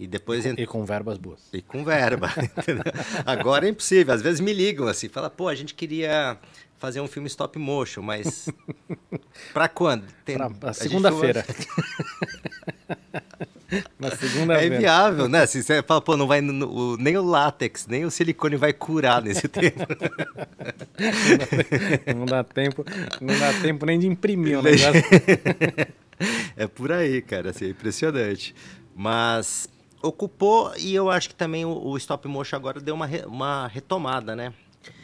E depois.
E, e com verbas boas. E com
verba. <laughs> Agora é impossível. Às vezes me ligam assim, fala, pô, a gente queria fazer um filme stop motion, mas. <laughs> pra quando? Tem... segunda-feira. <laughs> Na segunda É inviável, né? se você fala, pô, não vai no, nem o látex, nem o silicone vai curar nesse tempo. não,
dá, não, dá, tempo, não dá tempo nem de imprimir o negócio.
é por aí, cara, assim, é impressionante. Mas ocupou e eu acho que também o, o stop motion agora deu uma, re, uma retomada, né?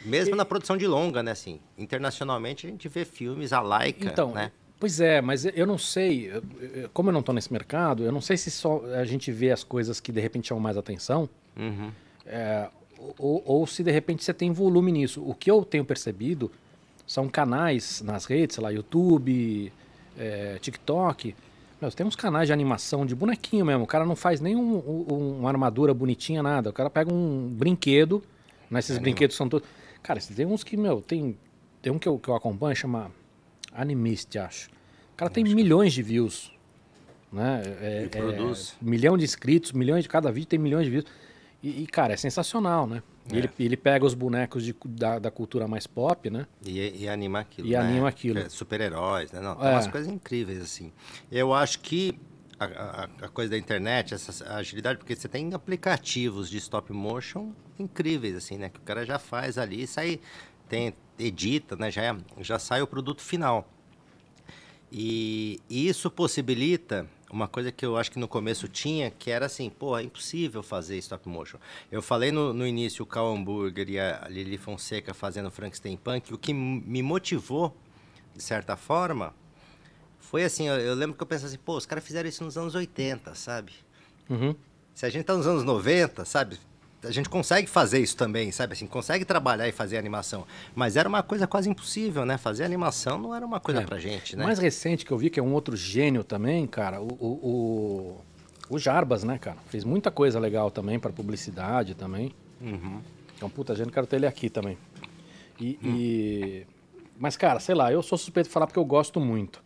Mesmo e... na produção de longa, né? Assim, internacionalmente a gente vê filmes, a Laika, então, né?
Pois é, mas eu não sei, como eu não estou nesse mercado, eu não sei se só a gente vê as coisas que de repente chamam mais atenção, uhum. é, ou, ou, se de repente você tem volume nisso. O que eu tenho percebido são canais nas redes, sei lá, YouTube, é, TikTok, meu, tem uns canais de animação de bonequinho mesmo. O cara não faz nem um, um, uma armadura bonitinha, nada. O cara pega um brinquedo, né? Esses Anima. brinquedos são todos. Cara, tem uns que, meu, tem. Tem um que eu, que eu acompanho, chama Animist, acho. O cara tem milhões de views. Né? É, e é, produz. É, milhão de inscritos, milhões de cada vídeo tem milhões de views. E, e, cara, é sensacional, né? é. ele, ele pega os bonecos de, da, da cultura mais pop, né?
E, e anima aquilo. E né? anima aquilo. É, super-heróis, né? Não, é. umas coisas incríveis, assim. Eu acho que a, a, a coisa da internet, essa agilidade, porque você tem aplicativos de stop motion incríveis, assim, né? Que o cara já faz ali, sai, tem, edita, né? Já, é, já sai o produto final. E, e isso possibilita uma coisa que eu acho que no começo tinha, que era assim, pô, é impossível fazer stop motion. Eu falei no, no início o Cal Hamburger e a Lili Fonseca fazendo Frankenstein Punk, o que me motivou, de certa forma, foi assim, eu, eu lembro que eu pensava assim, pô, os caras fizeram isso nos anos 80, sabe? Uhum. Se a gente tá nos anos 90, sabe? a gente consegue fazer isso também, sabe? Assim, consegue trabalhar e fazer animação. Mas era uma coisa quase impossível, né? Fazer animação não era uma coisa é. pra gente, né? O mais
recente que eu vi, que é um outro gênio também, cara, o... o, o, o Jarbas, né, cara? Fez muita coisa legal também para publicidade também. Uhum. É um puta gênio, quero ter ele aqui também. E, hum. e, Mas, cara, sei lá, eu sou suspeito de falar porque eu gosto muito.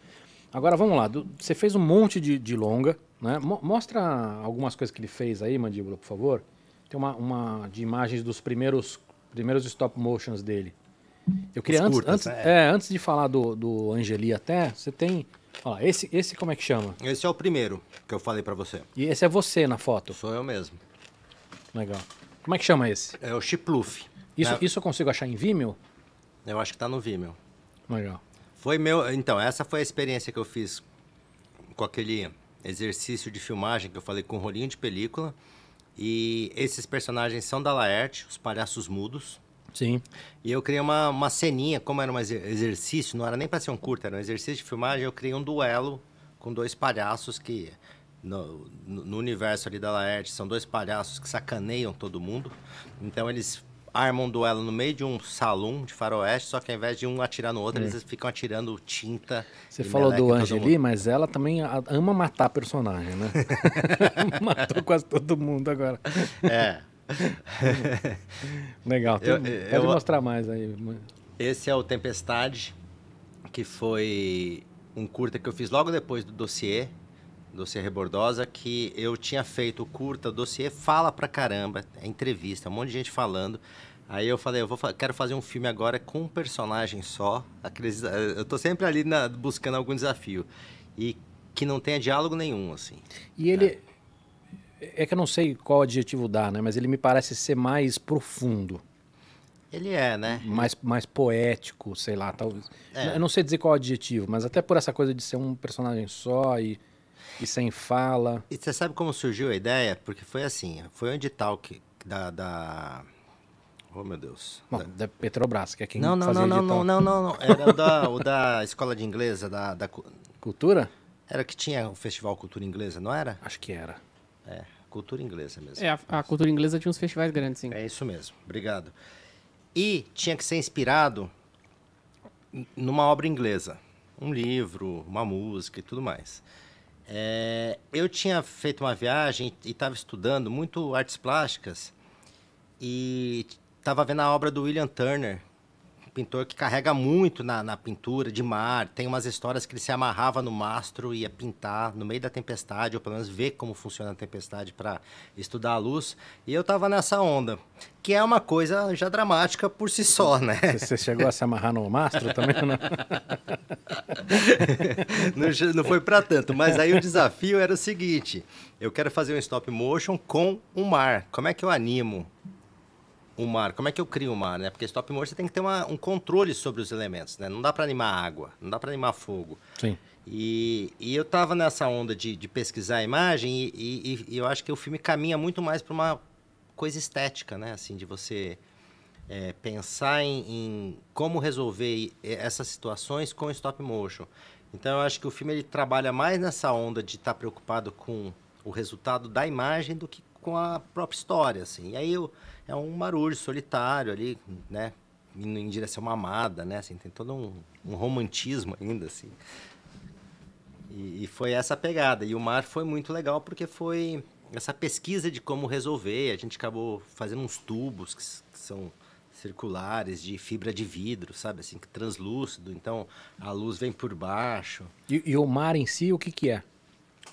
Agora, vamos lá. Você fez um monte de, de longa, né? Mostra algumas coisas que ele fez aí, Mandíbula, por favor. Tem uma, uma de imagens dos primeiros, primeiros stop motions dele. Eu queria, antes, curtas, antes, é. É, antes de falar do, do Angeli até, você tem... Olha, esse, esse como é que chama? Esse é o primeiro que eu falei para você. E esse é você na foto? Sou eu mesmo. Legal. Como é que chama esse? É o chiploof Isso, né? isso eu consigo achar em Vimeo? Eu acho que tá no Vimeo. Legal.
Foi meu. Então, essa foi a experiência que eu fiz com aquele exercício de filmagem que eu falei com um rolinho de película. E esses personagens são da Laerte, os palhaços mudos. Sim. E eu criei uma, uma ceninha, como era um exercício, não era nem para ser um curto, era um exercício de filmagem, eu criei um duelo com dois palhaços que, no, no universo ali da Laerte, são dois palhaços que sacaneiam todo mundo. Então eles armam um duelo no meio de um salão de faroeste, só que ao invés de um atirar no outro, é. eles ficam atirando tinta. Você falou do Angeli,
mas ela também ama matar personagem, né? <laughs> <laughs> Matou quase todo mundo agora. É. <laughs> Legal. Tem, eu, pode eu, mostrar mais aí.
Esse é o Tempestade, que foi um curta que eu fiz logo depois do dossiê, dossier Rebordosa, que eu tinha feito curta, dossiê fala pra caramba, é entrevista, um monte de gente falando. Aí eu falei, eu vou, quero fazer um filme agora com um personagem só. Aqueles, eu tô sempre ali na, buscando algum desafio. E que não tenha diálogo
nenhum, assim. E ele. Né? É que eu não sei qual adjetivo dar, né? Mas ele me parece ser mais profundo. Ele é, né? Mais, mais poético, sei lá, talvez. É. Eu não sei dizer qual adjetivo, mas até por essa coisa de ser um personagem só e e sem fala.
E você sabe como surgiu a ideia? Porque foi assim, foi um edital que, da, da... Oh, meu Deus. Bom, da... da Petrobras, que é quem não, não, fazia não, edital. Não, não, não, não, não. Era o da, o da escola de inglesa, da, da... Cultura? Era que tinha o Festival Cultura Inglesa, não era? Acho que era. É, cultura inglesa mesmo. É, a,
a cultura inglesa tinha uns festivais
grandes, sim. É isso mesmo, obrigado. E tinha que ser inspirado numa obra inglesa. Um livro, uma música e tudo mais. É, eu tinha feito uma viagem e estava estudando muito artes plásticas e estava vendo a obra do William Turner, pintor que carrega muito na, na, pintura de mar. Tem umas histórias que ele se amarrava no mastro e ia pintar no meio da tempestade, ou pelo menos ver como funciona a tempestade para estudar a luz. E eu estava nessa onda, que é uma coisa já dramática por si só, né? <laughs> Você chegou a se
amarrar no mastro também, não? <laughs>
não, não foi para tanto, mas aí o desafio era o seguinte: eu quero fazer um stop motion com o mar. Como é que eu animo? o mar. Como é que eu crio o mar, né? Porque stop motion você tem que ter uma, um controle sobre os elementos, né? Não dá para animar água, não dá para animar fogo. Sim. E, e eu estava nessa onda de, de, pesquisar a imagem e, e, e, eu acho que o filme caminha muito mais para uma coisa estética, né? Assim, de você é, pensar em, em, como resolver essas situações com stop motion. Então eu acho que o filme ele trabalha mais nessa onda de estar tá preocupado com o resultado da imagem do que com a própria história, assim. E aí eu, é um marujo solitário ali, né? Indo em direção a uma amada, né? Assim, tem todo um, um romantismo ainda, assim. E, e, foi essa pegada. E o mar foi muito legal porque foi essa pesquisa de como resolver. A gente acabou fazendo uns tubos que, que são circulares de fibra de vidro, sabe assim, translúcido. Então a luz vem por baixo.
E, e o mar em si, o que que é?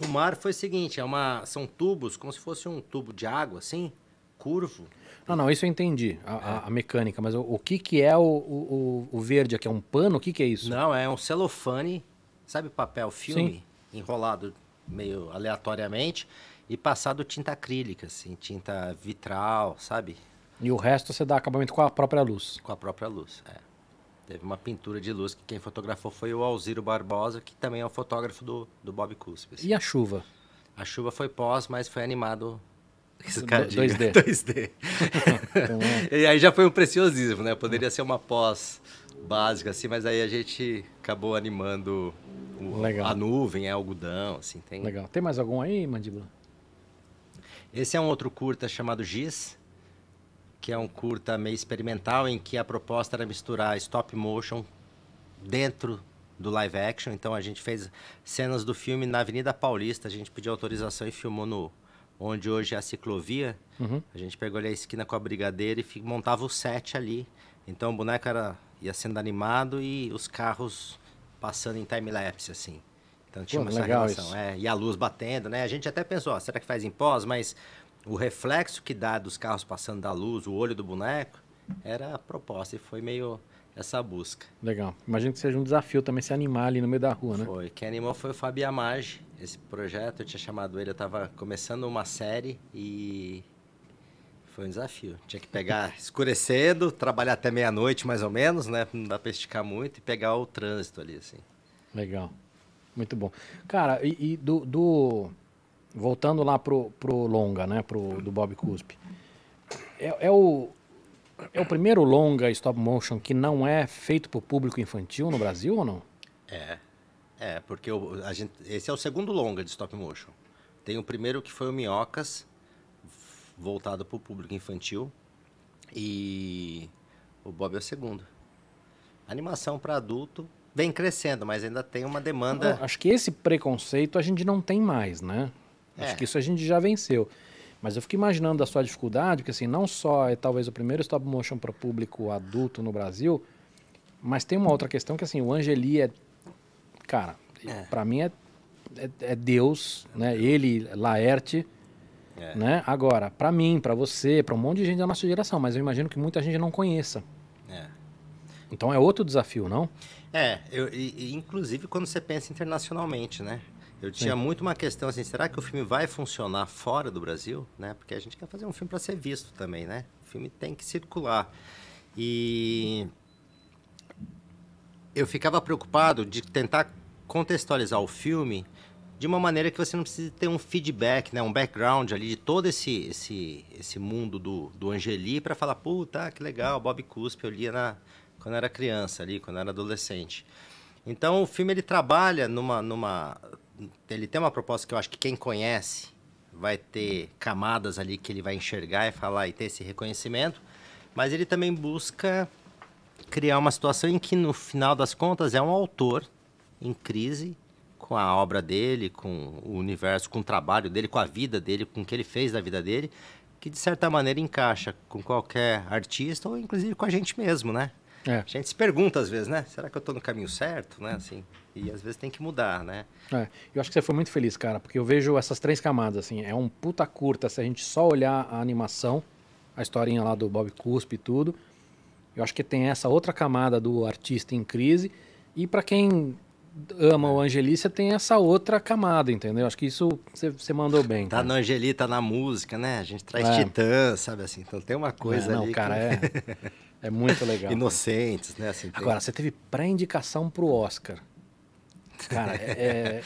O mar foi o seguinte, é uma, são tubos, como se fosse um tubo de água, assim, curvo.
Não, não, isso eu entendi, a, é. a mecânica, mas o, o, que, que é o, o, o verde aqui? É um pano? O que, que é isso?
Não, é um celofane, sabe papel filme? Sim. Enrolado meio aleatoriamente e passado tinta acrílica, assim, tinta vitral, sabe?
E o resto você dá acabamento com a própria luz? Com a própria luz, é. Teve uma pintura de
luz que quem fotografou foi o Alziro Barbosa, que também é o um fotógrafo do, do Bob Cuspes. E a chuva? A chuva foi pós, mas foi animado. Isso, cara, 2D. 2D. e aí já foi um preciosismo, né? Poderia ser uma pós básica, assim, mas aí a gente acabou animando o, a nuvem, é algodão, assim. Tem... Legal.
Tem mais algum aí, Mandíbula?
Esse é um outro curta chamado Giz, que é um curta meio experimental em que a proposta era misturar stop motion dentro do live action. Então a gente fez cenas do filme na Avenida Paulista, a gente pediu autorização e filmou no onde hoje é a ciclovia. Uhum. A gente pegou ali a esquina com a brigadeira e montava o set ali. Então o boneco era, ia sendo animado e os carros passando em time lapse assim. Então tinha Pô, uma essa relação, é, e a luz batendo, né? A gente até pensou, ó, será que faz em pós, mas o reflexo que dá dos carros passando da luz, o olho do boneco, era a proposta e foi meio essa busca.
Legal. Imagino que seja um desafio também se animar ali no meio da rua, né? Foi. Quem
animou foi o Fabi Amage. Esse projeto, eu tinha chamado ele, eu estava começando uma série e foi um desafio. Tinha que pegar <laughs> escurecendo, trabalhar até meia-noite mais ou menos, né? Não dá para esticar muito e pegar o trânsito ali, assim.
Legal. Muito bom. Cara, e, e do, do voltando lá pro, pro longa, né, pro do Bob Cuspe. É, é, o é o primeiro longa stop motion que não é feito para o público infantil no Brasil ou não?
É, é porque o, a gente, esse é o segundo longa de stop motion. Tem o primeiro que foi o Minhocas, voltado para o público infantil, e o Bob é o segundo. Animação para
adulto vem crescendo, mas ainda tem uma demanda. Eu acho que esse preconceito a gente não tem mais, né? Acho é. que isso a gente já venceu. Mas eu fico imaginando a sua dificuldade, porque assim, não só é talvez o primeiro stop motion para público adulto no Brasil, mas tem uma outra questão que assim, o Angeli é cara, é. para mim é, é, é, Deus, né? Ele, Laerte, é. né? Agora, para mim, para você, para um monte de gente da nossa geração, mas eu imagino que muita gente não conheça. É. Então é outro desafio, não?
É, eu, e, inclusive quando você pensa internacionalmente, né? Eu tinha Sim. muito uma questão assim, será que o filme vai funcionar fora do Brasil, né? Porque a gente quer fazer um filme para ser visto também, né? O filme tem que circular. E eu ficava preocupado de tentar contextualizar o filme de uma maneira que você não precise ter um feedback, né, um background ali de todo esse esse, esse mundo do, do Angeli para falar, puta, que legal, Bob Cuspe, eu lia na, quando era criança ali, quando era adolescente. Então o filme ele trabalha numa, numa ele tem uma proposta que eu acho que quem conhece vai ter camadas ali que ele vai enxergar e falar e ter esse reconhecimento, mas ele também busca criar uma situação em que no final das contas é um autor em crise com a obra dele, com o universo, com o trabalho dele, com a vida dele, com o que ele fez da vida dele, que de certa maneira encaixa com qualquer artista ou inclusive com a gente mesmo, né? É. A gente se pergunta às vezes, né? Será que eu estou no caminho certo, né? Assim e às vezes tem que mudar, né?
É, eu acho que você foi muito feliz, cara, porque eu vejo essas três camadas, assim, é um puta curta, se a gente só olhar a animação, a historinha lá do Bob Cuspe e tudo, eu acho que tem essa outra camada do artista em crise, e para quem ama o é. Angeli, você tem essa outra camada, entendeu? Acho que isso você mandou bem. Tá cara. no
Angeli, tá na música, né? A gente traz é. titã, sabe assim? Então tem uma
coisa é, não, ali. Cara, que... é, <laughs> é muito legal. Inocentes, né? Assim, Agora, tem... você teve pré-indicação pro Oscar. Cara, é, é,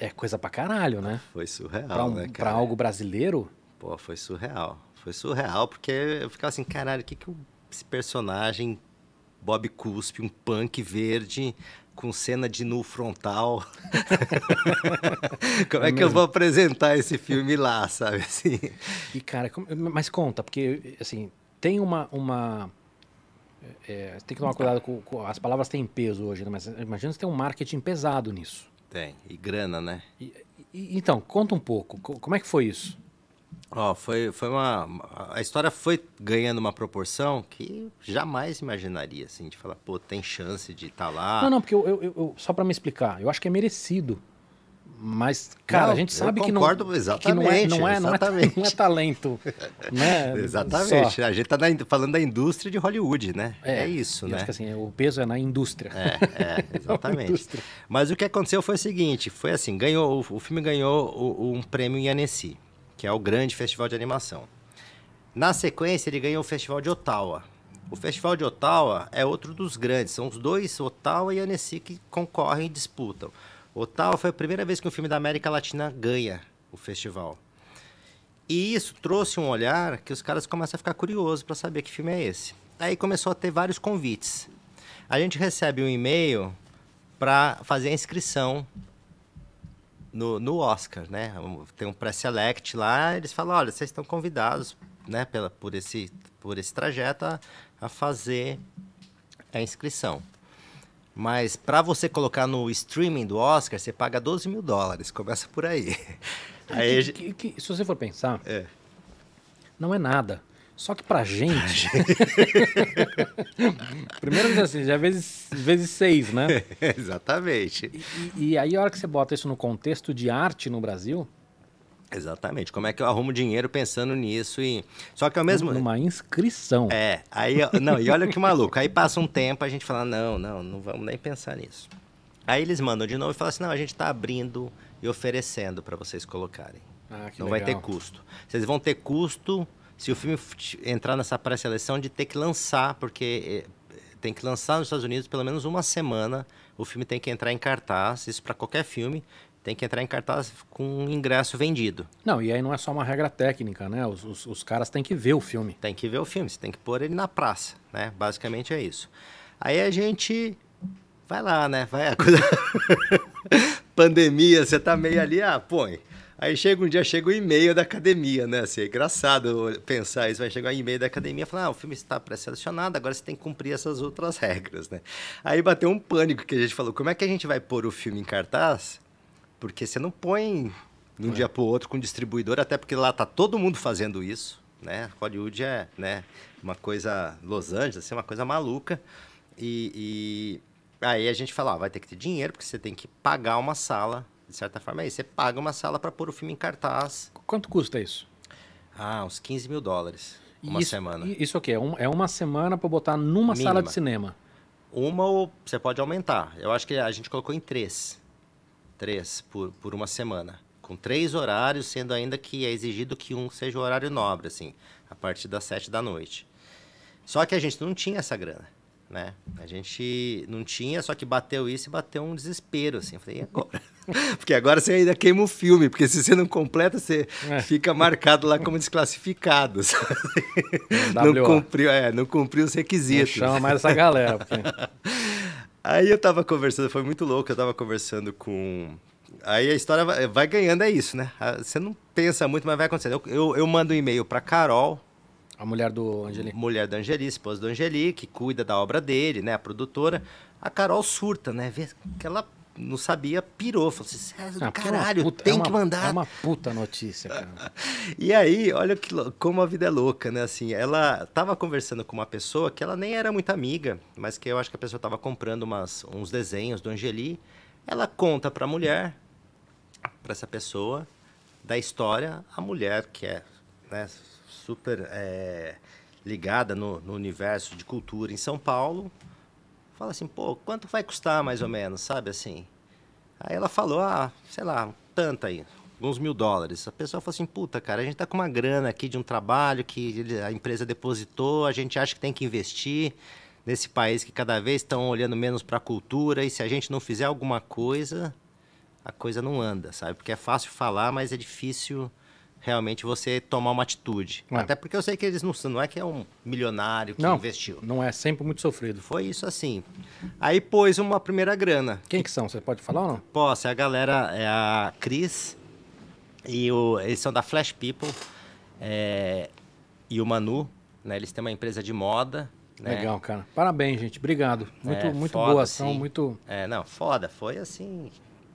é, é, coisa pra caralho,
né? Foi surreal, pra um, né, cara? Pra algo brasileiro? Pô, foi surreal. Foi surreal, porque eu ficava assim, caralho, o que, que esse personagem, Bob Cuspe, um punk verde, com cena de nu frontal. <laughs> como é, é que eu vou apresentar esse filme lá, <laughs> sabe? Assim.
E, cara, mas conta, porque, assim, tem uma, uma é, tem que tomar cuidado com, com, As palavras têm peso hoje, né? mas imagina se tem um marketing pesado nisso.
Tem, e grana, né? E, e, então,
conta um pouco, como é que foi isso?
Ó, oh, foi, foi uma. A história foi ganhando uma proporção que jamais imaginaria, assim, de falar, pô, tem chance de estar tá
lá. Não, não, porque eu, eu, eu só para me explicar, eu acho que é merecido mas, cara, não, a gente sabe que não, que não é, não é, não é, não é <laughs> talento. Né? <laughs> exatamente.
Só. A gente está falando da indústria de Hollywood, né? É, é isso, né? Acho que
assim, o peso é na indústria. É, é, <laughs> é exatamente.
indústria. Mas o que aconteceu foi o seguinte: foi assim, ganhou, o filme ganhou um prêmio em Annecy, que é o grande festival de animação. Na sequência, ele ganhou o Festival de Ottawa. O Festival de Ottawa é outro dos grandes, são os dois, Ottawa e Annecy, que concorrem e disputam. O tal foi a primeira vez que um filme da América Latina ganha o festival. E isso trouxe um olhar que os caras começam a ficar curiosos para saber que filme é esse. Aí começou a ter vários convites. A gente recebe um e-mail para fazer a inscrição no, no Oscar, né? Tem um pré-select lá, eles falam, olha, vocês estão convidados, né, pela, por, esse, por esse trajeto a, a fazer a inscrição. Mas para você colocar no streaming do Oscar, você paga 12 mil dólares. Começa por aí.
aí que, que, que, se você for pensar, é. não é nada. Só que pra gente. <laughs> <laughs> Primeiro assim, já é vezes, vezes seis, né? <laughs> Exatamente. E, e, aí, a hora que você bota isso no contexto de arte no Brasil,
Exatamente. Como é que eu arrumo dinheiro pensando nisso e só que ao mesmo uma
inscrição.
É. Aí não, e olha que maluco. Aí passa um tempo a gente fala: "Não, não, não vamos nem pensar nisso". Aí eles mandam de novo e falam assim: "Não, a gente está abrindo e oferecendo para vocês colocarem".
Ah, não legal. vai ter
custo. Vocês vão ter custo se o filme entrar nessa pré-seleção de ter que lançar, porque eh, tem que lançar nos Estados Unidos pelo menos uma semana. O filme tem que entrar em cartaz, isso para qualquer filme tem que entrar em cartaz com ingresso vendido.
Não, e aí não é só uma regra técnica, né? Os, os, os, caras têm que ver o filme. Tem que
ver o filme, você tem que pôr ele na praça, né? Basicamente é isso. Aí a gente vai lá, né? Vai a coisa... <laughs> pandemia, você tá meio ali, ah, põe. Aí chega um dia, chega o um e-mail da academia, né? Assim, é engraçado pensar isso. Vai chegar um e-mail da academia e falar: ah, o filme está pré-selecionado, agora você tem que cumprir essas outras regras, né? Aí bateu um pânico que a gente falou: como é que a gente vai pôr o filme em cartaz porque você não põe de um é. dia para o outro com distribuidor, até porque lá tá todo mundo fazendo isso, né? Hollywood é, né, uma coisa Los Angeles, assim, é uma coisa maluca. E, e aí a gente fala, ah, vai ter que ter dinheiro porque você tem que pagar uma sala, de certa forma aí é Você paga uma sala para pôr o filme em cartaz. Quanto custa isso? Ah, uns 15 mil dólares. Uma isso, semana. Isso é o quê?
É uma semana para botar numa Mínima. sala de cinema.
Uma ou você pode aumentar. Eu acho que a gente colocou em três três por, por uma semana, com três horários, sendo ainda que é exigido que um seja o horário nobre, assim, a partir das sete da noite. Só que a gente não tinha essa grana, né? A gente não tinha, só que bateu isso e bateu um desespero, assim. Eu falei, e agora? <laughs> porque agora você ainda queima o filme, porque se você não completa, você é. fica marcado lá como desclassificado. <laughs> Não cumpriu, é, não cumpriu os requisitos. Não chama mais essa galera. Porque... <laughs> Aí eu tava conversando, foi muito louco, eu tava conversando com. Aí a história vai, vai ganhando, é isso, né? Ah, você não pensa muito, mas vai acontecendo. Eu, eu, eu mando um e-mail pra Carol. A mulher do Angeli. Mulher do Angeli, esposa do Angeli, que cuida da obra dele, né? A produtora. A Carol surta, né? Vê aquela não sabia, pirou. Falou assim,
César, ah, caralho, puta, tem é uma, que mandar. É uma puta notícia, cara.
<laughs> e aí, olha que, como a vida é louca, né? Assim, ela tava conversando com uma pessoa que ela nem era muito amiga, mas que eu acho que a pessoa tava comprando umas, uns desenhos do Angeli. Ela conta pra mulher, para essa pessoa, da história, a mulher que é né, super é, ligada no, no universo de cultura em São Paulo, fala assim, pô, quanto vai custar mais ou menos, sabe assim? Aí ela falou, ah, sei lá, tanta aí, uns mil dólares. A pessoa falou assim, puta, cara, a gente tá com uma grana aqui de um trabalho que a empresa depositou, a gente acha que tem que investir nesse país que cada vez estão olhando menos para a cultura e se a gente não fizer alguma coisa, a coisa não anda, sabe? Porque é fácil falar, mas é difícil realmente você tomar uma atitude. É. Até porque eu sei que eles não não é que é um milionário que não, investiu. Não é sempre muito sofrido. Foi isso assim. Aí pôs uma
primeira grana. Quem que são? Você pode falar ou não?
Posso, é a galera, é a Cris e o, eles são da Flash People é, e o Manu, né? Eles têm uma empresa de moda. Né? Legal,
cara. Parabéns, gente. Obrigado. Muito, é, muito foda, boa ação, sim. muito.
É, não, foda. Foi assim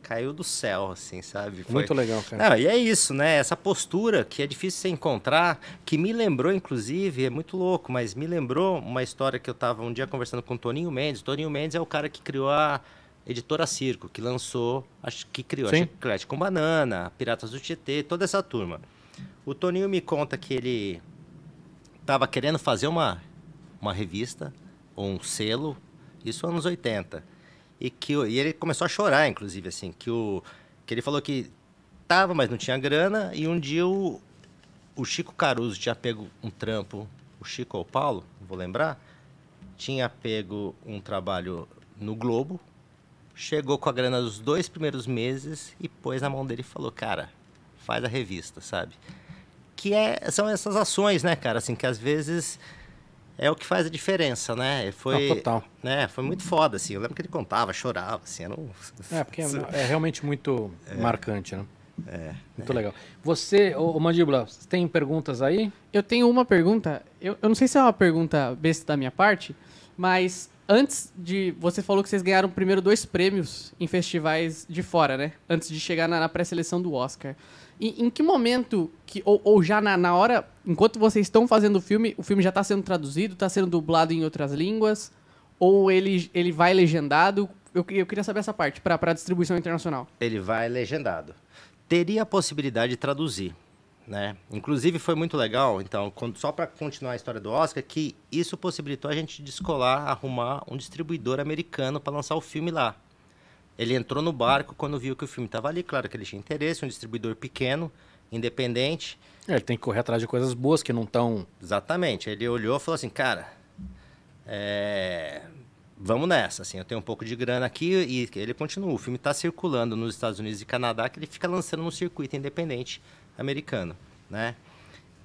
caiu do céu, assim, sabe? Foi... Muito legal, cara. Não, e é isso, né? Essa postura que é difícil você encontrar, que me lembrou, inclusive, é muito louco, mas me lembrou uma história que eu estava um dia conversando com o Toninho Mendes. Toninho Mendes é o cara que criou a editora Circo, que lançou, acho que criou Sim. Chiclete com Banana, Piratas do Tietê, toda essa turma. O Toninho me conta que ele estava querendo fazer uma, uma revista, ou um selo, isso anos 80 e que e ele começou a chorar, inclusive, assim, que o que ele falou que tava, mas não tinha grana e um dia o, o Chico Caruso tinha pego um trampo, o Chico ou o Paulo, vou lembrar, tinha pego um trabalho no Globo, chegou com a grana dos dois primeiros meses e pôs na mão dele e falou, cara, faz a revista, sabe? Que é, são essas ações, né, cara, assim, que às vezes é o que faz a diferença, né? Foi, ah, total. Né, foi muito foda, assim. Eu lembro que ele contava,
chorava, assim. Era um... É, porque é, é realmente muito é. marcante, né? É. Muito é. legal. Você, ô, ô Mandíbula, tem perguntas aí?
Eu tenho uma pergunta. Eu, eu não sei se é uma pergunta besta da minha parte, mas antes de... Você falou que vocês ganharam primeiro dois prêmios em festivais de fora, né? Antes de chegar na, na pré-seleção do Oscar. E, em que momento, que, ou, ou já na, na, hora, enquanto vocês estão fazendo o filme, o filme já está sendo traduzido, está sendo dublado em outras línguas? Ou ele, ele vai legendado? Eu, eu queria saber essa parte, para a distribuição internacional. Ele vai legendado. Teria a
possibilidade de traduzir. Né? Inclusive foi muito legal, então, quando, só para continuar a história do Oscar, que isso possibilitou a gente descolar, arrumar um distribuidor americano para lançar o filme lá. Ele entrou no barco quando viu que o filme estava ali. Claro que ele tinha interesse, um distribuidor pequeno, independente.
É, ele tem que correr atrás de coisas boas que não estão.
Exatamente. Ele olhou e falou assim: cara, é... vamos nessa. Assim, eu tenho um pouco de grana aqui. E ele continua. O filme está circulando nos Estados Unidos e Canadá, que ele fica lançando no circuito independente americano. né?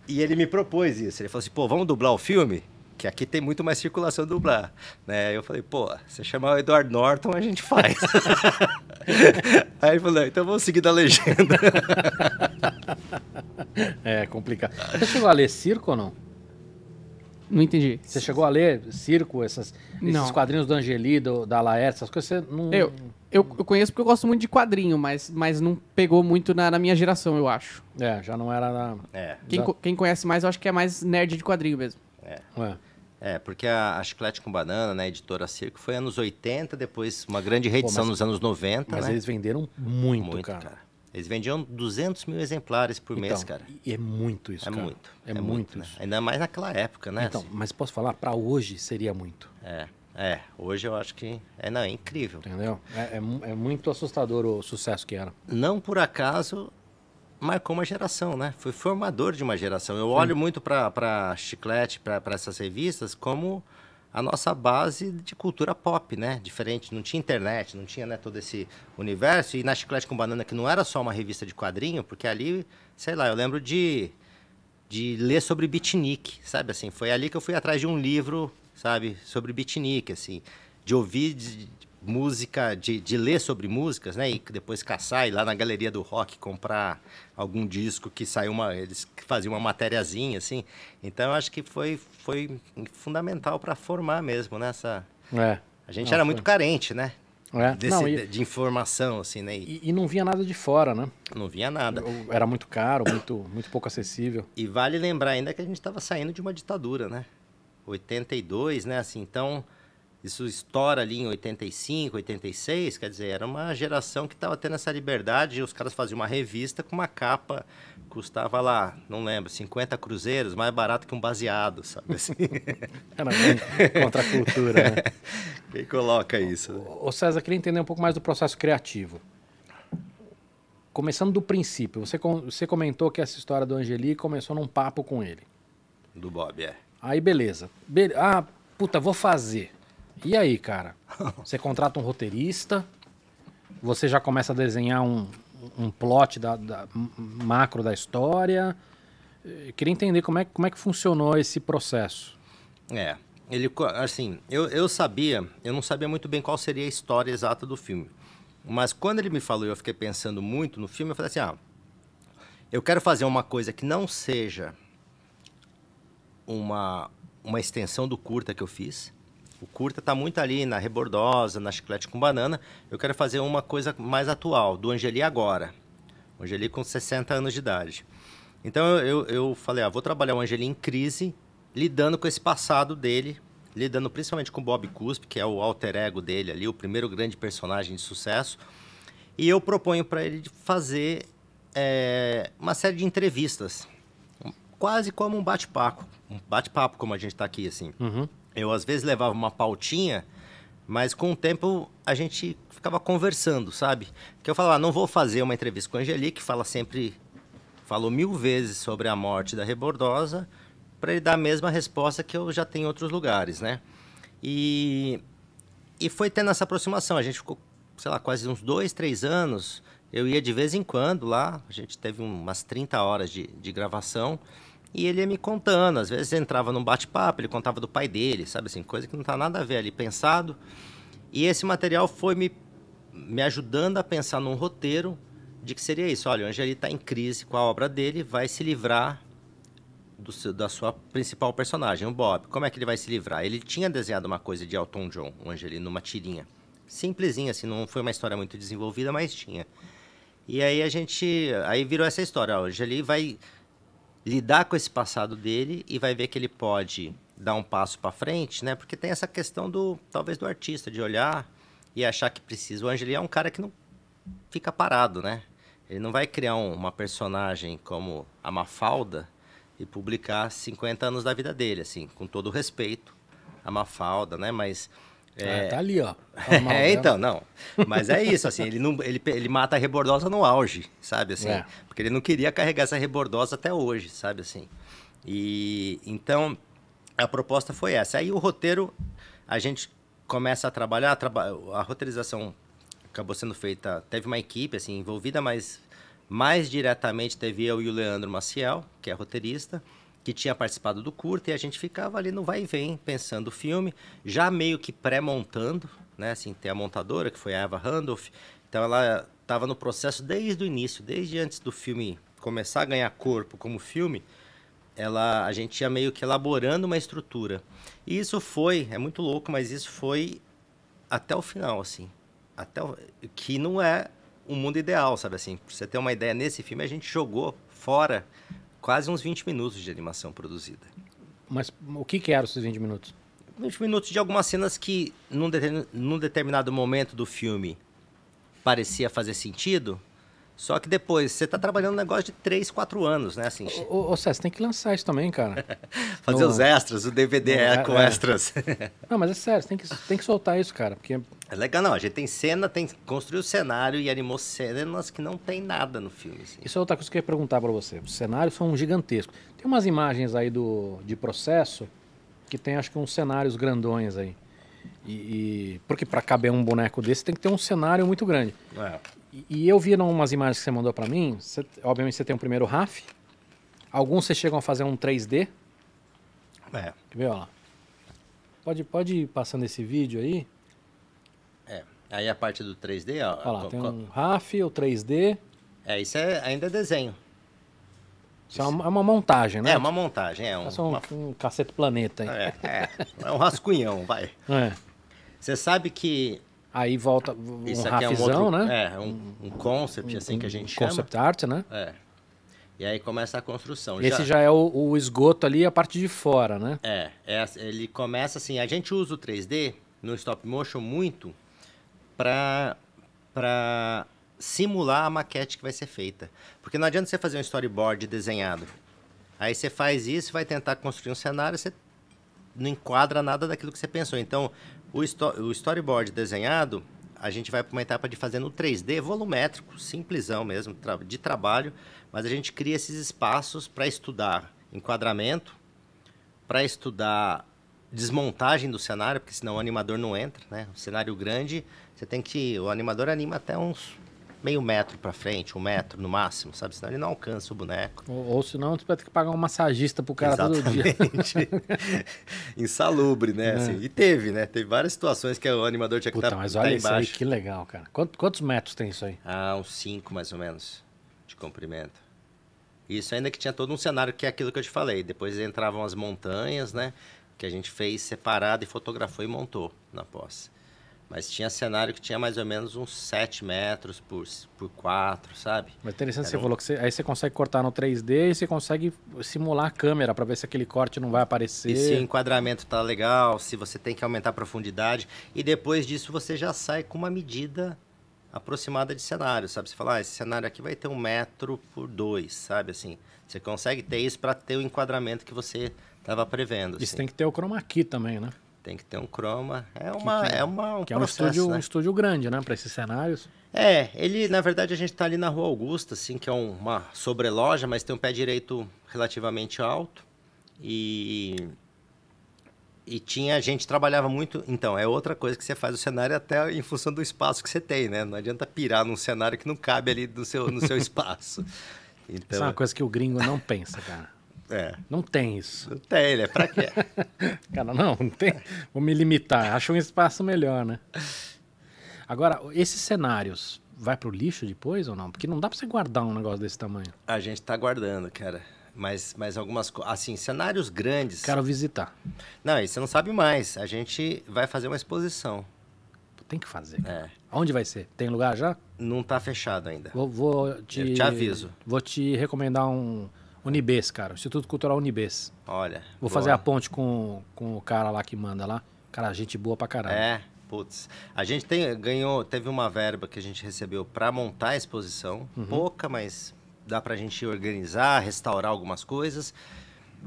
E ele me propôs isso. Ele falou assim: pô, vamos dublar o filme? que aqui tem muito mais circulação do Blá. Né? Eu falei, pô, você chamar o Edward Norton, a gente faz. <laughs>
Aí ele falou, então vamos seguir da legenda. <laughs> é complicado. Você chegou a ler circo ou não? Não entendi. Você chegou a ler circo, essas, esses não. quadrinhos do Angeli, do, da Laerte, essas coisas?
Você não... eu, eu, eu, conheço porque eu gosto muito de quadrinho, mas, mas não pegou muito na, na minha geração, eu acho. É, já não era na... É. Quem, já... quem conhece mais, eu acho que é mais nerd de quadrinho mesmo.
É. é. É, porque a, a, Chiclete com Banana, né, a editora Circo, foi anos 80, depois uma grande reedição Pô, mas, nos anos 90. Mas né? eles venderam muito, muito cara. cara. Eles vendiam 200 mil exemplares por então, mês, cara. E é
muito isso, é cara. Muito, é, é muito. muito né?
Ainda mais naquela época, né? Então, assim.
mas posso falar, para hoje seria muito.
É, é. Hoje eu acho que é, não, é incrível.
Entendeu? É, é, é muito assustador o sucesso que era. Não por acaso
marcou uma geração, né? Foi formador de uma geração. Eu olho muito para Chiclete, para essas revistas, como a nossa base de cultura pop, né? Diferente, não tinha internet, não tinha né, todo esse universo. E na Chiclete com Banana, que não era só uma revista de quadrinho, porque ali, sei lá, eu lembro de, de ler sobre beatnik, sabe? Assim, foi ali que eu fui atrás de um livro, sabe? Sobre beatnik, assim. De ouvir de, música, de, de ler sobre músicas, né? E depois caçar, e lá na galeria do rock comprar algum disco que saiu uma. Eles faziam uma matériazinha, assim. Então eu acho que foi, foi fundamental para formar mesmo, né? Essa...
É. A gente não, era foi. muito carente, né? É. Desse, não, e,
de informação, assim, né? E,
e, não vinha nada de fora, né?
Não vinha nada.
Era muito caro, muito, muito pouco acessível.
E vale lembrar ainda que a gente estava saindo de uma ditadura, né? 82, né? Assim, então isso estoura ali em 85, 86, quer dizer, era uma geração que estava tendo essa liberdade. Os caras faziam uma revista com uma capa, custava lá, não lembro, 50 cruzeiros, mais barato que um baseado, sabe? Assim. <laughs> era contracultura. contra a cultura, né? <laughs> Quem coloca isso? Né?
Ô César, queria entender um pouco mais do processo criativo. Começando do princípio, você, você comentou que essa história do Angeli começou num papo com ele.
Do Bob, é.
Aí beleza. Be ah, puta, vou fazer e aí, cara? Você contrata um roteirista, você já começa a desenhar um, um plot da, da macro da história. Eu queria entender como é, como é que funcionou esse processo.
É, ele, assim, eu, eu sabia, eu não sabia muito bem qual seria a história exata do filme. Mas quando ele me falou, eu fiquei pensando muito no filme, eu falei assim, ah, eu quero fazer uma coisa que não seja uma, uma extensão do curta que eu fiz, o curta está muito ali na rebordosa, na chiclete com banana. Eu quero fazer uma coisa mais atual, do Angeli agora. O Angeli com 60 anos de idade. Então eu, eu falei, ah, vou trabalhar o Angeli em crise, lidando com esse passado dele, lidando principalmente com Bob Cusp, que é o alter ego dele ali, o primeiro grande personagem de sucesso. E eu proponho para ele fazer é, uma série de entrevistas, quase como um bate-papo, um bate-papo como a gente está aqui assim. Uhum. Eu às vezes levava uma pautinha, mas com o tempo a gente ficava conversando, sabe? Que eu falava, ah, não vou fazer uma entrevista com a Angelique, fala sempre, falou mil vezes sobre a morte da Rebordosa, para ele dar a mesma resposta que eu já tenho em outros lugares, né? E, e foi tendo essa aproximação. A gente ficou, sei lá, quase uns dois, três anos. Eu ia de vez em quando lá. A gente teve umas 30 horas de, de gravação. E ele ia me contando, às vezes entrava num bate-papo, ele contava do pai dele, sabe assim, coisa que não tá nada a ver ali pensado. E esse material foi me, me ajudando a pensar num roteiro de que seria isso. Olha, o Angeli está em crise com a obra dele, vai se livrar do seu, da sua principal personagem, o Bob. Como é que ele vai se livrar? Ele tinha desenhado uma coisa de Elton John, o Angeli, numa tirinha. Simplesinha, assim, não foi uma história muito desenvolvida, mas tinha. E aí a gente. Aí virou essa história. o Angeli vai lidar com esse passado dele e vai ver que ele pode dar um passo para frente, né? Porque tem essa questão do talvez do artista de olhar e achar que precisa. O Angeli é um cara que não fica parado, né? Ele não vai criar um, uma personagem como a Mafalda e publicar 50 anos da vida dele, assim, com todo o respeito a Mafalda, né? Mas é, ah, tá
ali, ó. Tá <laughs> é, então,
não. Mas é isso, assim, ele, não, ele, ele mata a rebordosa no auge, sabe, assim? É. Porque ele não queria carregar essa rebordosa até hoje, sabe, assim? E, então, a proposta foi essa. Aí o roteiro, a gente começa a trabalhar, a, traba a roteirização acabou sendo feita, teve uma equipe, assim, envolvida, mas mais diretamente teve eu e o Leandro Maciel, que é roteirista, que tinha participado do curta e a gente ficava ali no vai e vem pensando o filme, já meio que pré-montando, né? Assim, tem a montadora que foi a Eva Randolph, então ela estava no processo desde o início, desde antes do filme começar a ganhar corpo como filme, ela a gente ia meio que elaborando uma estrutura. E isso foi, é muito louco, mas isso foi até o final, assim, até o, que não é o um mundo ideal, sabe assim? Pra você ter uma ideia, nesse filme a gente jogou fora quase uns 20 minutos de animação produzida.
Mas o que, que
eram esses 20 minutos? 20 minutos de algumas cenas que, num, num determinado momento do filme, parecia fazer sentido, só que depois, você está trabalhando um negócio de
3, 4 anos, né? Assim, ô, ô César, tem que lançar isso também, cara. <laughs> Fazer no... os é. extras, o DVD no... É, é, com é. extras. <laughs> Não, mas é sério, tem que, tem que soltar isso, cara. Porque
é legal, não. A gente tem cena, tem construiu o cenário e animou cenas que não tem nada no filme. Assim.
Isso é outra coisa que eu ia perguntar para você. Os cenários são gigantescos. Tem umas imagens aí do, de processo que tem, acho que, uns cenários grandões aí. E, e porque para caber um boneco desse tem que ter um cenário muito grande. É. E, e, eu vi umas imagens que você mandou para mim. Você, obviamente você tem um primeiro RAF. Alguns vocês chegam a fazer um 3D. É. Quer ver, ó. Pode, pode ir passando esse vídeo aí.
Aí a parte do 3D, ó. Olha lá, tem um
RAF, o 3D. É, isso é, ainda é desenho. Isso, isso. É, uma, é, uma, montagem, né? É uma
montagem, é um. É
uma... um cacete planeta,
hein? É, é, é um rascunhão, vai. <laughs> É. Você sabe que. Aí volta um isso aqui rafizão, é um outro,
né? É, um, um concept, um, assim que a gente chama. Concept art, né?
É. E aí começa a construção. Esse já,
já é o, o, esgoto ali, a parte de fora, né? É,
é, ele começa assim. A gente usa o 3D no stop motion muito para para simular a maquete que vai ser feita. Porque não adianta você fazer um storyboard desenhado. Aí você faz isso, vai tentar construir um cenário, você não enquadra nada daquilo que você pensou. Então, o, o storyboard desenhado, a gente vai para uma etapa de fazer no 3D, volumétrico, simplesão mesmo, tra de trabalho, mas a gente cria esses espaços para estudar enquadramento, para estudar desmontagem do cenário, porque senão o animador não entra, né? O cenário grande, você tem que. O animador anima até uns meio metro para frente, um metro no máximo, sabe? Senão ele não alcança o boneco.
Ou, ou senão você vai ter que pagar um massagista pro cara Exatamente. todo dia.
<laughs> Insalubre, né? É. Assim, e teve, né? Teve várias situações que o animador tinha que estar tá, mas tá olha tá embaixo. Isso aí,
que legal, cara. Quanto, quantos metros tem isso aí?
Ah, uns cinco mais ou menos de comprimento. Isso ainda que tinha todo um cenário que é aquilo que eu te falei. Depois entravam as montanhas, né? Que a gente fez separado e fotografou e montou na posse. Mas tinha cenário que tinha mais ou menos uns 7 metros por, por 4, sabe?
Mas interessante, Era você um... falou que você, aí você consegue cortar no 3D e você consegue simular a câmera para ver se aquele corte não vai aparecer. E se o
enquadramento tá legal, se você tem que aumentar a profundidade. E depois disso você já sai com uma medida aproximada de cenário, sabe? Você fala, ah, esse cenário aqui vai ter um metro por dois, sabe? Assim, você consegue ter isso para ter o enquadramento que você estava prevendo. Isso assim. tem que ter
o chroma key também, né?
Tem que ter um croma. É uma. Que, que, é, uma, um que processo, é um estúdio, né? um
estúdio grande, né? Para esses cenários.
É, ele, na verdade, a gente está ali na Rua Augusta, assim, que é uma sobreloja, mas tem um pé direito relativamente alto. E. E tinha, a gente trabalhava muito. Então, é outra coisa que você faz o cenário até em função do espaço que você tem, né? Não adianta pirar num cenário que não cabe ali no seu, no seu <laughs> espaço. Então... Isso é então uma
coisa que o gringo não pensa, cara. É. Não tem isso. tem, ele é pra quê? <laughs> Cara, não, não tem. Vou me limitar. Acho um espaço melhor, né? Agora, esses cenários vai pro lixo depois ou não? Porque não dá pra você guardar um negócio desse tamanho. A
gente tá guardando, cara. Mas, mas algumas coisas. Assim, cenários grandes. Quero visitar. Não, e você não sabe mais. A gente vai fazer uma exposição. Tem que fazer. Cara. É.
Onde vai ser? Tem lugar já? Não tá fechado ainda. Vou, vou te. Eu te aviso. Vou te recomendar um Unibes, cara. Instituto Cultural Unibes. Olha. Vou boa. fazer a ponte com, com o cara lá que manda lá. Cara, gente boa pra caralho. É,
putz. A gente tem, ganhou, teve uma verba que a gente recebeu para montar a exposição. Uhum. Pouca, mas dá pra gente organizar, restaurar algumas coisas.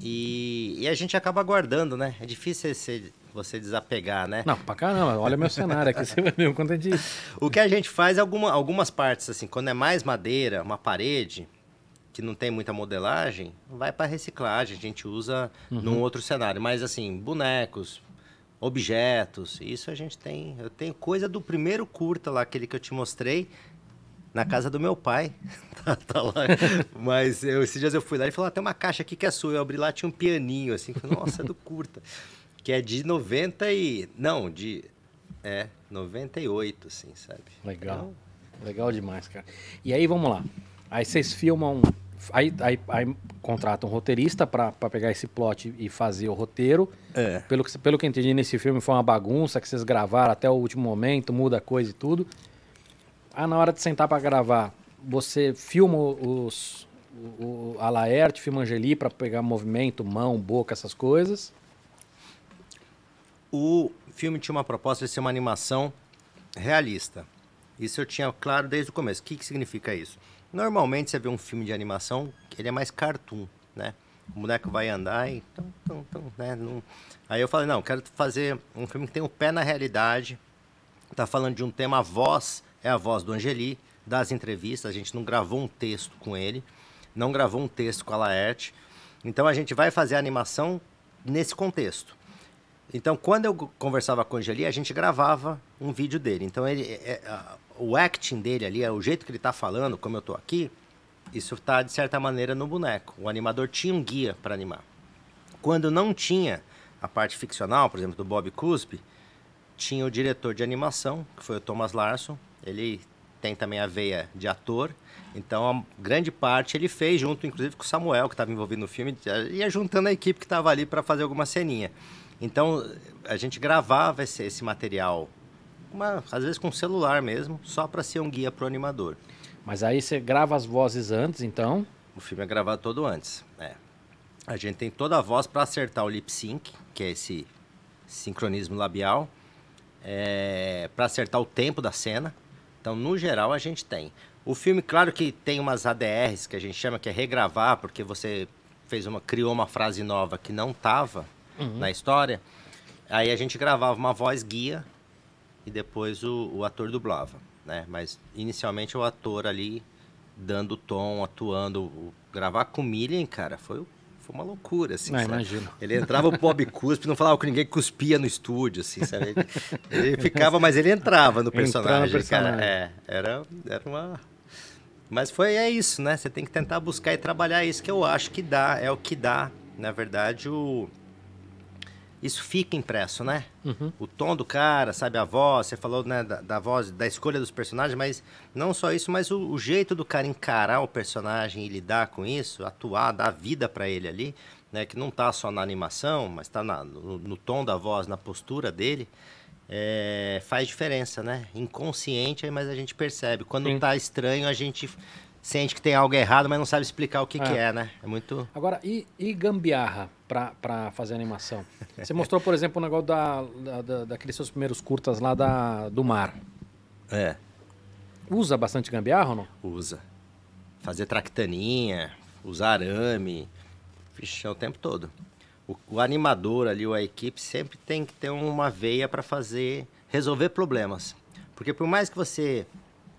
E, e a gente acaba guardando, né? É difícil esse, você desapegar, né?
Não, pra caramba, olha meu cenário aqui, <laughs> você vai ver o quanto é disso.
O que a gente faz é alguma, algumas partes, assim, quando é mais madeira, uma parede, que não tem muita modelagem, vai para reciclagem, a gente usa uhum. num outro cenário. Mas assim, bonecos, objetos, isso a gente tem. Eu tenho coisa do primeiro curta lá, aquele que eu te mostrei, na casa do meu pai. <laughs> tá, tá, lá. Mas eu, esses dias eu fui lá e falou: ah, tem uma caixa aqui que é sua. Eu abri lá, tinha um pianinho, assim, falei, nossa, é do curta. Que é de 90 e. Não, de. É, 98, assim,
sabe? Legal. Então... Legal demais, cara. E aí, vamos lá. Aí vocês filmam Aí, aí, aí contrata um roteirista para pegar esse plot e fazer o roteiro. É. Pelo, que, pelo que eu entendi nesse filme, foi uma bagunça que vocês gravaram até o último momento, muda coisa e tudo. Ah, na hora de sentar para gravar, você filma os, o, a Laerte, filma Angeli para pegar movimento, mão, boca, essas coisas.
O filme tinha uma proposta de ser uma animação realista. Isso eu tinha claro desde o começo. O que, que significa isso? Normalmente você vê um filme de animação, ele é mais cartoon, né? O boneco vai andar e. Tum, tum, tum, né? Não... Aí eu falei, não, quero fazer um filme que tem o um pé na realidade. Tá falando de um tema, a voz é a voz do Angeli, das entrevistas. A gente não gravou um texto com ele, não gravou um texto com a Laerte. Então a gente vai fazer a animação nesse contexto. Então, quando eu conversava com o Angeli, a gente gravava um vídeo dele. Então, ele, é, é o acting dele ali, é o jeito que ele tá falando, como eu tô aqui, isso tá de certa maneira no boneco. O animador tinha um guia para animar. Quando não tinha a parte ficcional, por exemplo, do Bob Cusby, tinha o diretor de animação, que foi o Thomas Larson. Ele tem também a veia de ator. Então, a grande parte ele fez junto, inclusive, com o Samuel, que estava envolvido no filme, ia juntando a equipe que estava ali para fazer alguma ceninha. Então, a gente gravava esse, esse material uma, às vezes com celular mesmo, só para ser um guia para o animador. Mas aí você grava as vozes antes, então? O filme é gravado todo antes. É. A gente tem toda a voz para acertar o lip sync, que é esse sincronismo labial, é, para acertar o tempo da cena. Então, no geral, a gente tem. O filme, claro que tem umas ADRs que a gente chama que é regravar, porque você fez uma criou uma frase nova que não estava uhum. na história. Aí a gente gravava uma voz guia e depois o, o ator dublava, né? Mas inicialmente o ator ali dando tom, atuando, o, gravar com Millian, cara, foi foi uma loucura, assim. Não, ah, imagino. Ele entrava o Bob <laughs> Cuspe, não falava que ninguém, cuspia no estúdio, assim, sabe? Ele, ele ficava, mas ele entrava no personagem, entrava no personagem. cara. É, era, era uma... Mas foi, é isso, né? Você tem que tentar buscar e trabalhar, isso que eu acho que dá, é o que dá, na verdade, o isso fica impresso, né? Uhum. O tom do cara, sabe, a voz, você falou né, da, da, voz, da escolha dos personagens, mas não só isso, mas o, o, jeito do cara encarar o personagem e lidar com isso, atuar, dar vida para ele ali, né? Que não tá só na animação, mas tá na, no, no tom da voz, na postura dele. É, faz diferença, né? Inconsciente, mas a gente percebe. Quando Sim. tá estranho, a gente sente que tem algo errado, mas não sabe explicar o que é, que é né? É muito.
Agora, e, e gambiarra? para fazer animação. Você mostrou, por exemplo, o negócio da, da, da, daqueles seus primeiros curtas lá da, do mar.
É. Usa bastante gambiarra ou não? Usa. Fazer tractaninha, usar arame. Vixe, é o tempo todo. O, o animador ali, ou a equipe, sempre tem que ter uma veia para fazer, resolver problemas. Porque por mais que você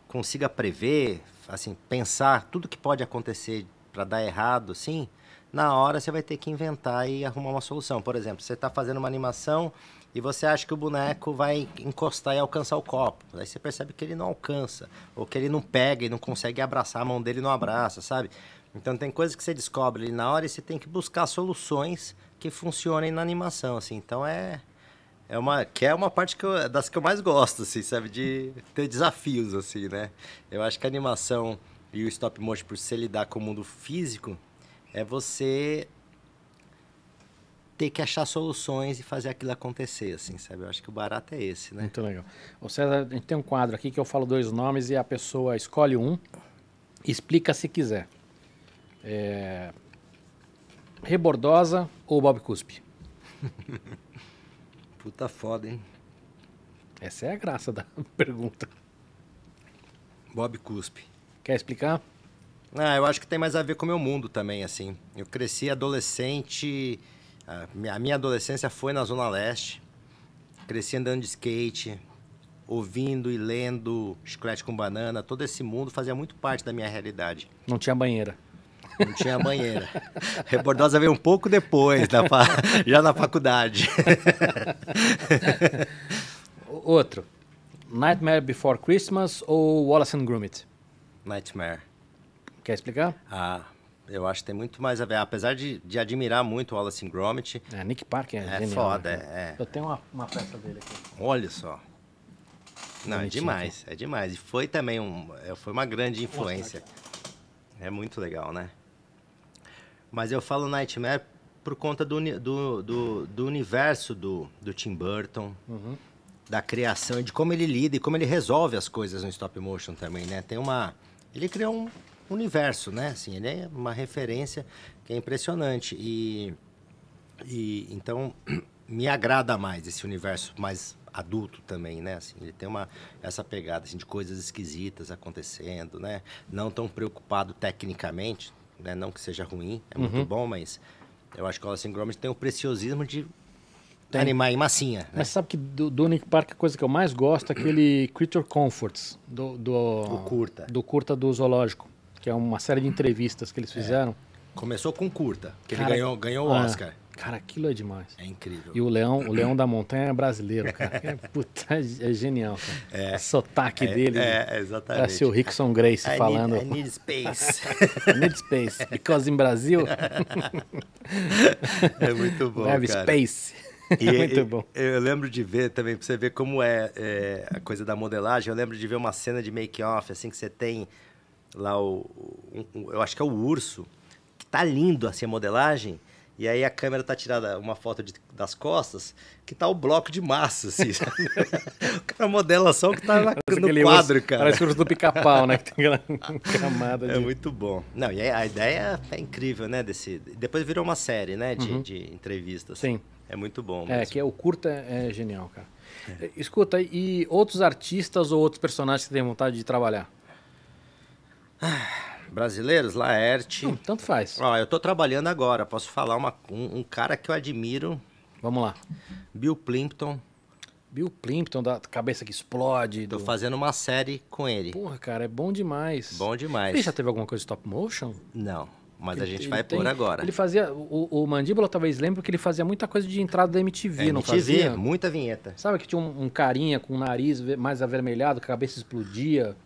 consiga prever, assim, pensar tudo que pode acontecer para dar errado, assim, na hora você vai ter que inventar e arrumar uma solução. Por exemplo, você está fazendo uma animação e você acha que o boneco vai encostar e alcançar o copo. Aí você percebe que ele não alcança, ou que ele não pega e não consegue abraçar, a mão dele não abraça, sabe? Então tem coisas que você descobre ali na hora e você tem que buscar soluções que funcionem na animação, assim. Então é é uma que é uma parte que eu, das que eu mais gosto, assim, sabe, de ter desafios assim, né? Eu acho que a animação e o stop motion por se lidar com o mundo físico, é você ter que achar soluções e
fazer aquilo acontecer, assim, sabe? Eu acho que o barato é esse, né? Muito legal. Ô César, a gente tem um quadro aqui que eu falo dois nomes e a pessoa escolhe um explica se quiser. É... Rebordosa ou Bob Cuspe? <laughs> Puta foda, hein? Essa é a graça da <laughs> pergunta.
Bob Cuspe. Quer explicar? Ah, eu acho que tem mais a ver com o meu mundo também, assim. Eu cresci adolescente, a minha adolescência foi na Zona Leste. Cresci andando de skate, ouvindo e lendo Chiclete com Banana. Todo esse mundo fazia muito parte da minha realidade.
Não tinha banheira.
Não tinha banheira. <laughs> Rebordosa
veio um pouco depois, na fa... <laughs> já na faculdade. <laughs> Outro. Nightmare Before Christmas ou Wallace and Gromit? Nightmare. Quer explicar? Ah,
eu acho que tem muito mais a ver. Apesar de, de admirar muito o Wallace Gromit. É, Nick Park é, é genial, foda.
Né? É. Eu tenho uma, uma peça dele aqui.
Olha só. Não, é demais, né? é demais. E foi também um, é, foi uma grande influência. É muito legal, né? Mas eu falo Nightmare por conta do, do, do, do universo do, do Tim Burton, uhum. da criação e de como ele lida e como ele resolve as coisas no stop motion também, né? Tem uma. Ele criou um, universo, né? Assim, ele é uma referência que é impressionante. E, e então <clears throat> me agrada mais esse universo mais adulto também, né? Assim, ele tem uma essa pegada assim, de coisas esquisitas acontecendo, né? Não tão preocupado tecnicamente, né? Não que seja ruim, é uhum. muito bom, mas eu acho que o Wallace Gromit tem o preciosismo de tem. animar em massinha. Né?
Mas sabe que do, do Nick Park a coisa que eu mais gosto é aquele <clears throat> Creature Comforts do, do o curta do curta do zoológico que é uma série de entrevistas que eles é. fizeram. Começou com curta, que cara, ele ganhou, ganhou o ah, Oscar. Cara, aquilo é demais. É incrível. E o Leão, o Leão da Montanha é brasileiro, cara. <laughs> É, puta, é, é genial, cara. É, o sotaque é, dele. É, exatamente. Parece o Rickson Grace I falando. Need, I need space. <laughs> I need space. Because in Brasil. <laughs> é muito bom. Have space. E, é muito bom.
Eu, eu lembro de ver também, pra você ver como é, é a coisa da modelagem, eu lembro de ver uma cena de make-off, assim, que você tem lá o, eu acho que é o urso, que tá lindo assim a modelagem. E aí a câmera tá tirada uma foto de, das costas, que tá o bloco de massa, assim. o <laughs> cara modela só o que tá no quadro, urso, cara. Parece o urso do pica-pau, né? Que tem aquela <laughs> camada é de... É muito bom. Não, e a ideia é incrível, né? Desse... Depois virou uma série, né? De, uhum. de entrevistas. Sim. É muito bom. É, mesmo. É, que
é, o curta é genial, cara. É. Escuta, e outros artistas ou outros personagens que tem vontade de trabalhar? brasileiros, Laerte. Hum, tanto
faz. Ó, eu tô trabalhando agora, posso falar uma, um, um cara que eu admiro. Vamos lá.
Bill Plimpton. Bill Plimpton, da cabeça que explode. Tô do...
fazendo uma série
com ele. Porra, cara, é bom demais. Bom demais. Ele já teve alguma coisa de stop motion? Não, mas ele, a gente vai tem, por agora. Ele fazia. O, o Mandíbula talvez lembre que ele fazia muita coisa de entrada da MTV, é, não MTV, fazia? muita vinheta. Sabe que tinha um, um carinha com o nariz mais avermelhado, que a cabeça explodia.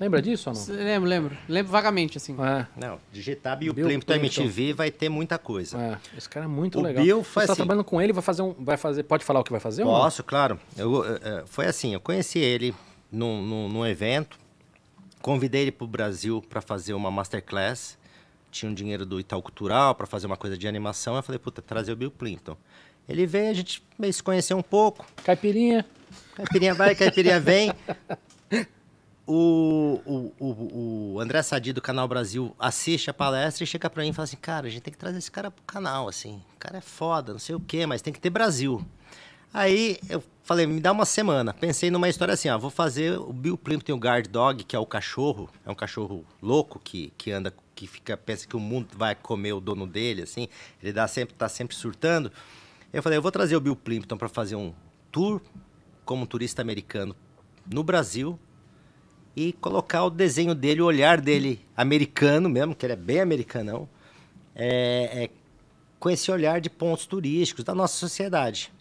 Lembra disso ou não?
Lembro, lembro. Lembro vagamente, assim. É. Não, digitar
Bill, Bill Plimpton MTV
vai ter muita coisa. É. Esse cara é muito o legal. Bill Você está assim, trabalhando com ele, vai fazer um. Vai fazer, pode falar o que vai fazer? Posso,
claro. Eu, é, foi assim, eu conheci ele num, num, num evento, convidei ele para o Brasil para fazer uma masterclass. Tinha um dinheiro do Itaú Cultural para fazer uma coisa de animação. Eu falei, puta, trazer o Bill Clinton. Ele veio, a gente meio se conheceu um pouco. Caipirinha. Caipirinha vai, caipirinha vem. <laughs> o, o, o, André Sadi do Canal Brasil assiste a palestra e chega para mim e fala assim, cara, a gente tem que trazer esse cara pro canal, assim, o cara é foda, não sei o quê, mas tem que ter Brasil. Aí eu falei, me dá uma semana. Pensei numa história assim, ó, vou fazer o Bill Plimpton tem o Guard Dog, que é o cachorro, é um cachorro louco que, que anda, que fica, pensa que o mundo vai comer o dono dele, assim, ele dá sempre, tá sempre surtando. Eu falei, eu vou trazer o Bill Plimpton então, para fazer um tour como um turista americano no Brasil e colocar o desenho dele, o olhar dele americano mesmo, que ele é bem americanão, é, é, com esse olhar de pontos turísticos da nossa sociedade.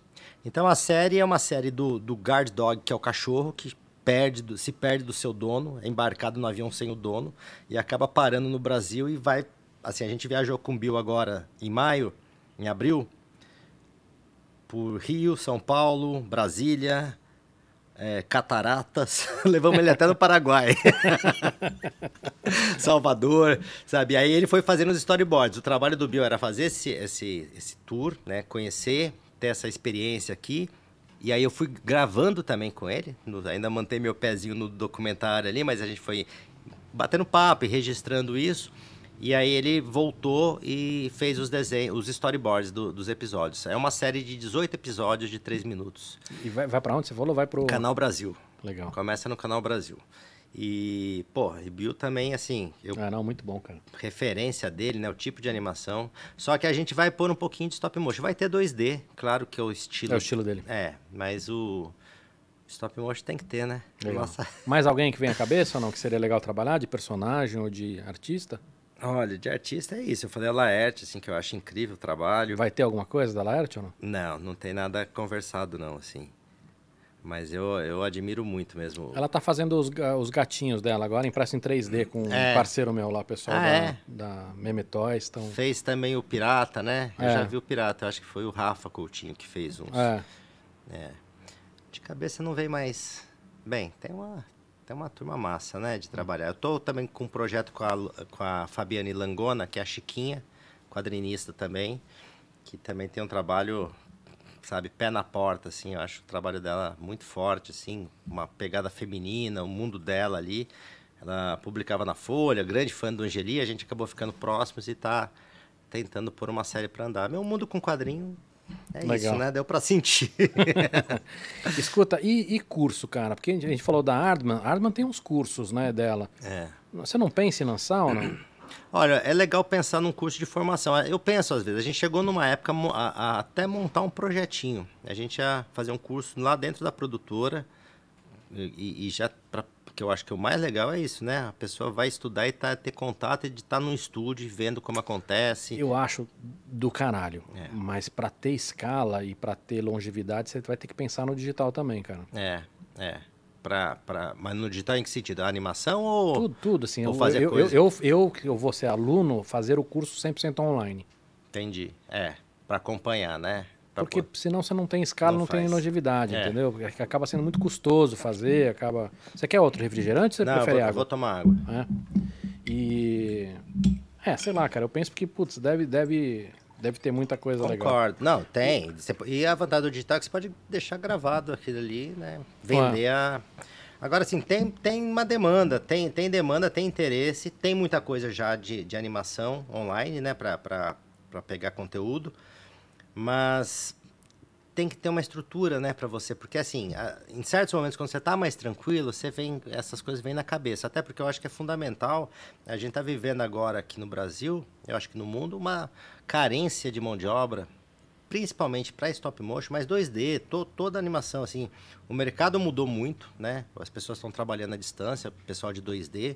Então a série é uma série do, do guard dog, que é o cachorro que perde do, se perde do seu dono, é embarcado no avião sem o dono e acaba parando no Brasil e vai assim, a gente viajou com o Bill agora em maio, em abril, por Rio, São Paulo, Brasília, é, cataratas, <laughs> levamos ele até no Paraguai, <laughs> Salvador, sabe? Aí ele foi fazendo os storyboards. O trabalho do Bill era fazer esse, esse, esse tour, né? Conhecer, ter essa experiência aqui. E aí eu fui gravando também com ele. No, ainda mantei meu pezinho no documentário ali, mas a gente foi batendo papo e registrando isso. E aí ele voltou e fez os desenhos, os storyboards do, dos episódios. É uma série de 18 episódios de 3 minutos.
E vai, vai para onde você falou? Vai pro Canal Brasil.
Legal. Começa no Canal Brasil. E, pô, e Bill também, assim. Eu, ah, não, muito bom, cara. Referência dele, né? O tipo de animação. Só que a gente vai pôr um pouquinho de stop motion. Vai ter 2D, claro que é o estilo. É o estilo dele. É, mas o. Stop motion tem que ter, né? Nossa...
Mais alguém que vem à cabeça ou não? Que seria legal trabalhar de personagem ou de artista? Olha, de artista é
isso. Eu falei a Laerte, assim, que eu acho incrível o trabalho. Vai ter alguma
coisa da Laerte
ou não? Não, não tem nada conversado, não, assim. Mas eu, eu admiro muito mesmo. Ela
tá fazendo os, os gatinhos dela agora, impresso em 3D, hum, com é. um parceiro meu lá, pessoal ah, da, é? da Meme Toys. Tão...
Fez também o Pirata, né? É. Eu já vi o Pirata, eu acho que foi o Rafa Coutinho que fez uns. É. é. De cabeça não veio mais. Bem, tem uma, tem uma turma massa, né, de hum. trabalhar. Eu estou também com um projeto com a, com a Fabiane Langona, que é a Chiquinha, quadrinista também, que também tem um trabalho, sabe, pé na porta, assim. Eu acho o trabalho dela muito forte, assim, uma pegada feminina, o mundo dela ali. Ela publicava na Folha, grande fã do Angeli, a gente acabou ficando próximos e está tentando pôr uma série para andar. Meu mundo com quadrinho é Legal. isso, né? Deu para
sentir. <laughs> Escuta, e, e, curso, cara? Porque a gente, falou da Hardman, A Hardman tem uns cursos, né, dela. É. Você não pensa em lançar ou não? <clears throat> Olha, é legal pensar
num curso de formação. Eu penso às vezes, a gente chegou numa época a, a até montar um projetinho. A gente ia fazer um curso lá dentro da produtora e, e já para que eu acho que o mais legal é isso, né? A pessoa vai estudar e tá, ter contato e estar tá num estúdio vendo como
acontece. Eu acho do caralho. É. Mas para ter escala e para ter longevidade, você vai ter que pensar no digital também, cara.
É, é. Pra, pra, mas no digital em que sentido? A animação ou. Tudo, tudo assim. Ou eu, fazer eu, coisa? Eu,
eu, eu, eu vou ser aluno, fazer o curso 100% online.
Entendi. É, para acompanhar, né?
Tá porque senão você não tem escala, não, não tem longevidade, é. entendeu? Porque acaba sendo muito custoso fazer, acaba. Você quer outro refrigerante ou você não, prefere eu vou, água? Eu vou tomar água. É. E. É, sei lá, cara, eu penso que, putz, deve, deve, deve ter muita coisa Concordo. legal. Concordo. Não, tem. E a vantagem
do digital é que você pode deixar gravado aquilo ali, né? Vender
a. Agora, assim, tem,
tem uma demanda, tem, tem demanda, tem interesse, tem muita coisa já de, de animação online, né, para pegar conteúdo. Mas tem que ter uma estrutura, né, para você, porque assim, a, em certos momentos quando você está mais tranquilo, você vem essas coisas vêm na cabeça, até porque eu acho que é fundamental. A gente está vivendo agora aqui no Brasil, eu acho que no mundo, uma carência de mão de obra, principalmente para stop motion, mas 2D, to, toda animação assim. O mercado mudou muito, né? As pessoas estão trabalhando à distância, o pessoal de 2D,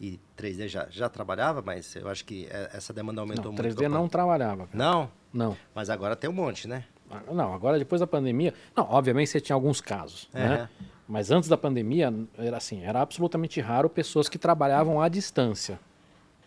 e 3D já, já trabalhava, mas eu acho que é, essa demanda aumentou não, 3D muito. 3D não
trabalhava. Cara. Não? Não.
Mas agora tem um monte, né?
Ah, não, agora depois da pandemia. Não, obviamente você tinha alguns casos, é. né? Mas antes da pandemia, era assim, era absolutamente raro pessoas que trabalhavam à distância,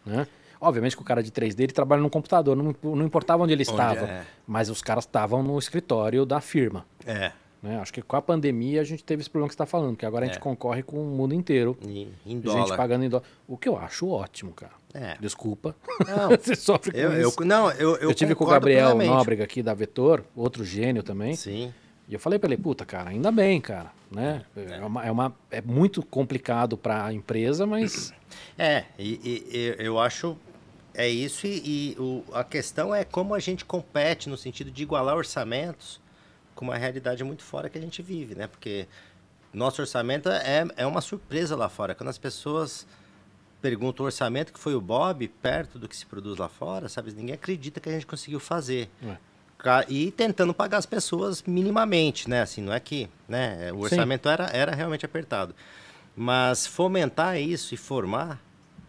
né? Obviamente que o cara de 3D ele trabalha no computador, não, não importava onde ele onde estava, é. mas os caras estavam no escritório da firma. É. Né? Acho que com a pandemia a gente teve esse problema que você está falando, que agora a gente é. concorre com o mundo inteiro. E, em dólar. Gente pagando em dólar. O que eu acho ótimo, cara. É. Desculpa. Não, <laughs> você sofre com eu, isso. Eu, não, eu, eu, eu tive com o Gabriel Nóbrega aqui da Vetor, outro gênio também. Sim. E eu falei para ele, puta, cara, ainda bem, cara, né? É, é uma, é, uma, é muito complicado para a empresa, mas...
É, e, e, eu acho... É isso e, e o, a questão é como a gente compete no sentido de igualar orçamentos com uma realidade muito fora que a gente vive, né? Porque nosso orçamento é, é uma surpresa lá fora. Quando as pessoas perguntam o orçamento que foi o Bob, perto do que se produz lá fora, sabe? Ninguém acredita que a gente conseguiu fazer. É. E tentando pagar as pessoas minimamente, né? Assim, não é que né? É, o orçamento era, era realmente apertado. Mas fomentar isso e formar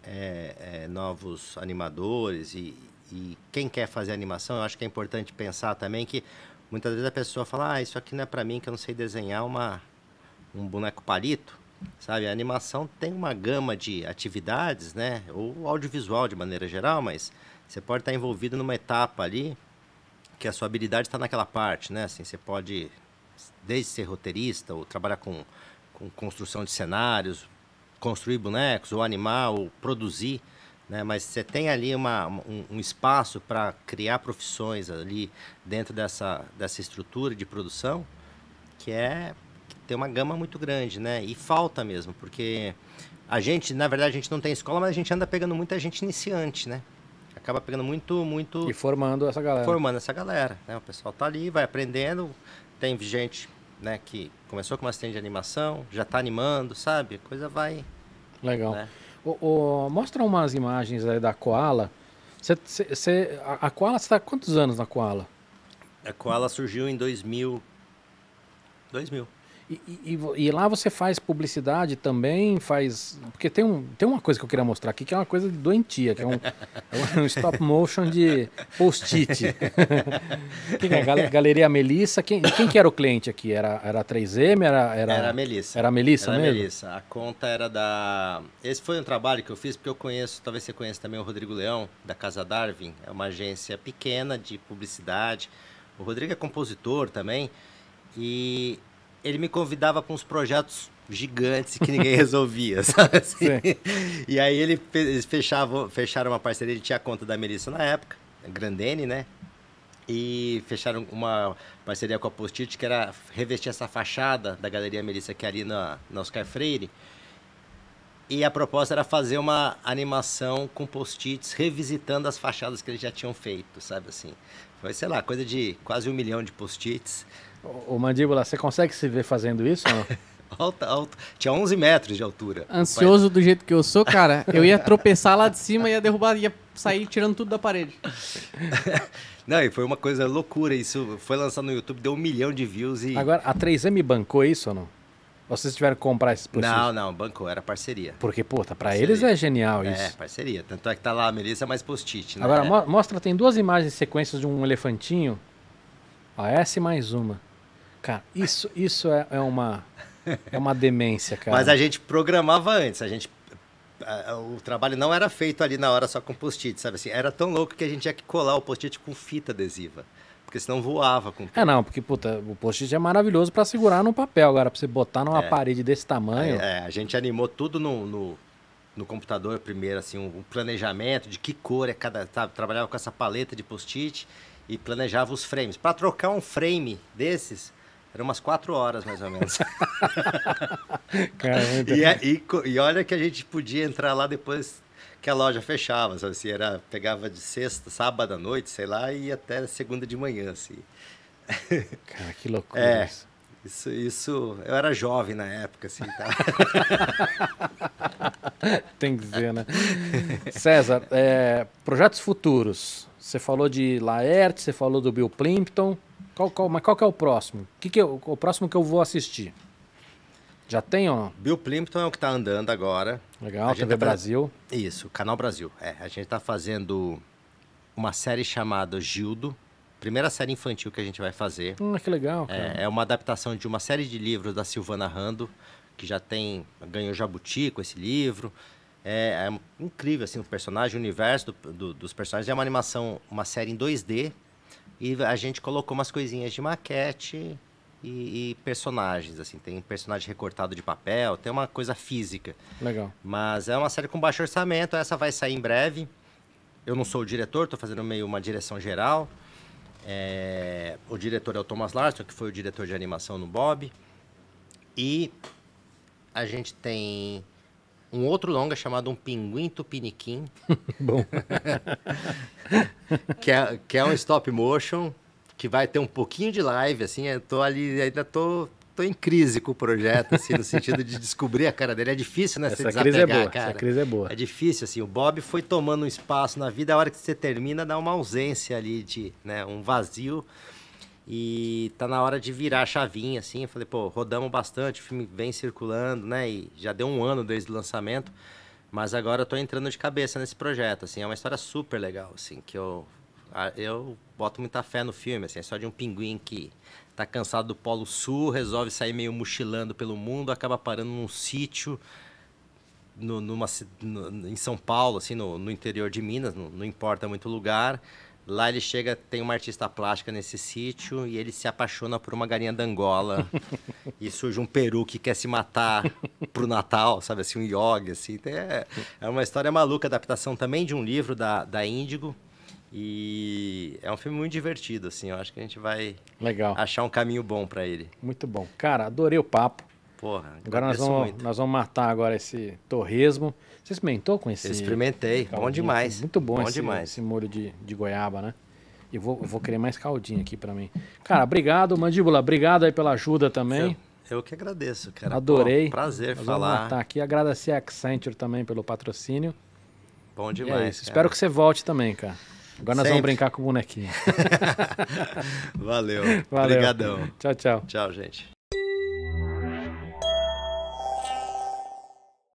é, é, novos animadores e, e quem quer fazer animação, eu acho que é importante pensar também que Muitas vezes a pessoa fala, ah, isso aqui não é para mim, que eu não sei desenhar uma, um boneco palito, sabe? A animação tem uma gama de atividades, né? Ou audiovisual de maneira geral, mas você pode estar envolvido numa etapa ali que a sua habilidade está naquela parte, né? Assim, você pode desde ser roteirista ou trabalhar com, com construção de cenários, construir bonecos ou animar ou produzir né? Mas você tem ali uma, um, um espaço para criar profissões ali dentro dessa, dessa estrutura de produção que é que tem uma gama muito grande, né? E falta mesmo, porque a gente, na verdade, a gente não tem escola, mas a gente anda pegando muita gente iniciante, né? Acaba pegando muito, muito. E
formando essa galera. Formando
essa galera. Né? O pessoal tá ali, vai aprendendo. Tem gente né, que começou uma assistente de animação, já está animando, sabe? A coisa vai.
Legal. Né? O, o, mostra umas imagens aí da Koala. Cê, cê, cê a, a Koala, você está quantos anos na Koala?
A Koala surgiu em 2000. 2000.
E, e, e, lá você faz publicidade também, faz. Porque tem, um, tem uma coisa que eu queria mostrar aqui que é uma coisa doentia, que é, é um, é um stop motion de post-it. <laughs> é? Galeria Melissa. Quem, quem que era o cliente aqui? Era, era a 3M? Era, era, era a Melissa. Era a Melissa era mesmo? A Melissa.
A conta era da. Esse foi um trabalho que eu fiz, porque eu conheço, talvez você conheça também o Rodrigo Leão, da Casa Darwin. É uma agência pequena de publicidade. O Rodrigo é compositor também. E ele me convidava para uns projetos gigantes que ninguém <laughs> resolvia, sabe? Assim? E aí ele, eles fechavam, fecharam uma parceria, ele tinha a conta da Melissa na época, Grandene, né? E fecharam uma parceria com a Post-it, que era revestir essa fachada da Galeria Melissa, que é ali na, na Oscar Freire. E a proposta era fazer uma animação com post-its revisitando as fachadas que eles já tinham feito, sabe assim? Foi, sei lá, coisa de quase um milhão de post-its
o Mandíbula, você consegue se ver fazendo isso ou alto.
<laughs> alta, alta. Tinha 11 metros de altura. Ansioso
do jeito que eu sou, cara, eu ia tropeçar lá de cima, ia derrubar, ia sair tirando tudo da parede.
<laughs> Não, e foi uma coisa loucura. Isso foi lançado no YouTube, deu um milhão de views e. Agora, a 3M
bancou isso ou não? Vocês tiveram que comprar esse possível? Não,
não, bancou, era parceria.
Porque, puta, pra eles é genial é, isso. É,
parceria. Tanto é que tá lá a Melissa mais post-it, né? Agora,
é. mostra, tem duas imagens sequências de um elefantinho. A S mais uma. Cara, isso, isso é, é, uma, é uma demência, cara. Mas a gente
programava antes, a gente o trabalho não era feito ali na hora só com post-it, sabe assim? Era tão louco que a gente tinha que colar o post-it com fita adesiva. Porque senão voava com tudo.
É, não, porque, puta, o post-it é maravilhoso para segurar no papel, agora, pra você botar numa é. parede desse tamanho. É,
é, a gente animou tudo no, no, no computador primeiro, assim, um, um, planejamento de que cor é cada. Sabe? Trabalhava com essa paleta de post-it e planejava os frames. para trocar um frame desses eram umas quatro horas, mais ou menos. <laughs>
Caramba, é e, é,
e, e, olha que a gente podia entrar lá depois que a loja fechava, sabe? Assim, era, pegava de sexta, sábado à noite, sei lá, e ia até segunda de manhã, assim. <laughs> Cara, que loucura é, isso. Isso, isso, eu era jovem na época, assim, tá?
<laughs> Tem que dizer, né? César, é, projetos futuros. Você falou de Laerte, você falou do Bill Plimpton, qual, qual, mas qual que é o próximo? Que que eu, o próximo que eu vou assistir? Já tem ou não? Bill Plimpton é o que está
andando agora.
Legal, a TV tá... Brasil.
Isso, Canal Brasil. É, a gente está fazendo uma série chamada Gildo. Primeira série infantil que a gente vai fazer. Hum,
que legal. É, é,
uma adaptação de uma série de livros da Silvana Rando, que já tem. ganhou Jabuti com esse livro. É, é incrível assim, o personagem, o universo do, do, dos personagens. É uma animação, uma série em 2D, e a gente colocou umas coisinhas de maquete e, e, personagens, assim. Tem personagem recortado de papel, tem uma coisa física. Legal. Mas é uma série com baixo orçamento, essa vai sair em breve. Eu não sou o diretor, estou fazendo meio uma direção geral. É... o diretor é o Thomas Larson, que foi o diretor de animação no Bob. E a gente tem um outro longa chamado Um Pinguim Tupiniquim. <laughs> Bom. <laughs> que, é, que é um stop motion que vai ter um pouquinho de live, assim, eu tô ali, ainda tô, tô em crise com o projeto, assim, no sentido de descobrir a cara dele. É difícil, né, essa crise é boa, cara. Essa crise é boa. É difícil, assim, o Bob foi tomando um espaço na vida, a hora que você termina, dá uma ausência ali de, né, um vazio e tá na hora de virar a chavinha, assim. Eu falei, pô, rodamos bastante, o filme vem circulando, né? E já deu um ano desde o lançamento. Mas agora eu tô entrando de cabeça nesse projeto, assim. É uma história super legal, assim, que eu... Eu boto muita fé no filme, assim. É só de um pinguim que tá cansado do Polo Sul, resolve sair meio mochilando pelo mundo, acaba parando num sítio no, numa, no, em São Paulo, assim, no, no interior de Minas, não, não importa muito o lugar. Lá ele chega, tem uma artista plástica nesse sítio e ele se apaixona por uma galinha da Angola. e surge um peru que quer se matar pro Natal, sabe assim, um yogi, assim. Então, é, é uma história maluca, adaptação também de um livro da, da Índigo. E é um filme muito divertido, assim. Eu acho que a gente vai Legal. achar um caminho bom
para ele. Muito bom. Cara, adorei o papo. Porra, agora nós vamos, muito. nós vamos matar agora esse torresmo. Você experimentou com esse? experimentei, caldinho? bom demais. Muito bom, bom esse, demais. esse molho de, de goiaba, né? E vou, vou querer mais caldinho aqui para mim. Cara, obrigado, Mandíbula. Obrigado aí pela ajuda também.
Eu, eu que agradeço, cara. Adorei. Pô, prazer Nós falar. Estar
aqui. Agradecer a Accenture também pelo patrocínio. Bom é demais. É Espero que você volte também, cara. Agora nós Sempre. vamos brincar com o bonequinho. <laughs> Valeu. Obrigadão. Tchau, tchau. Tchau, gente.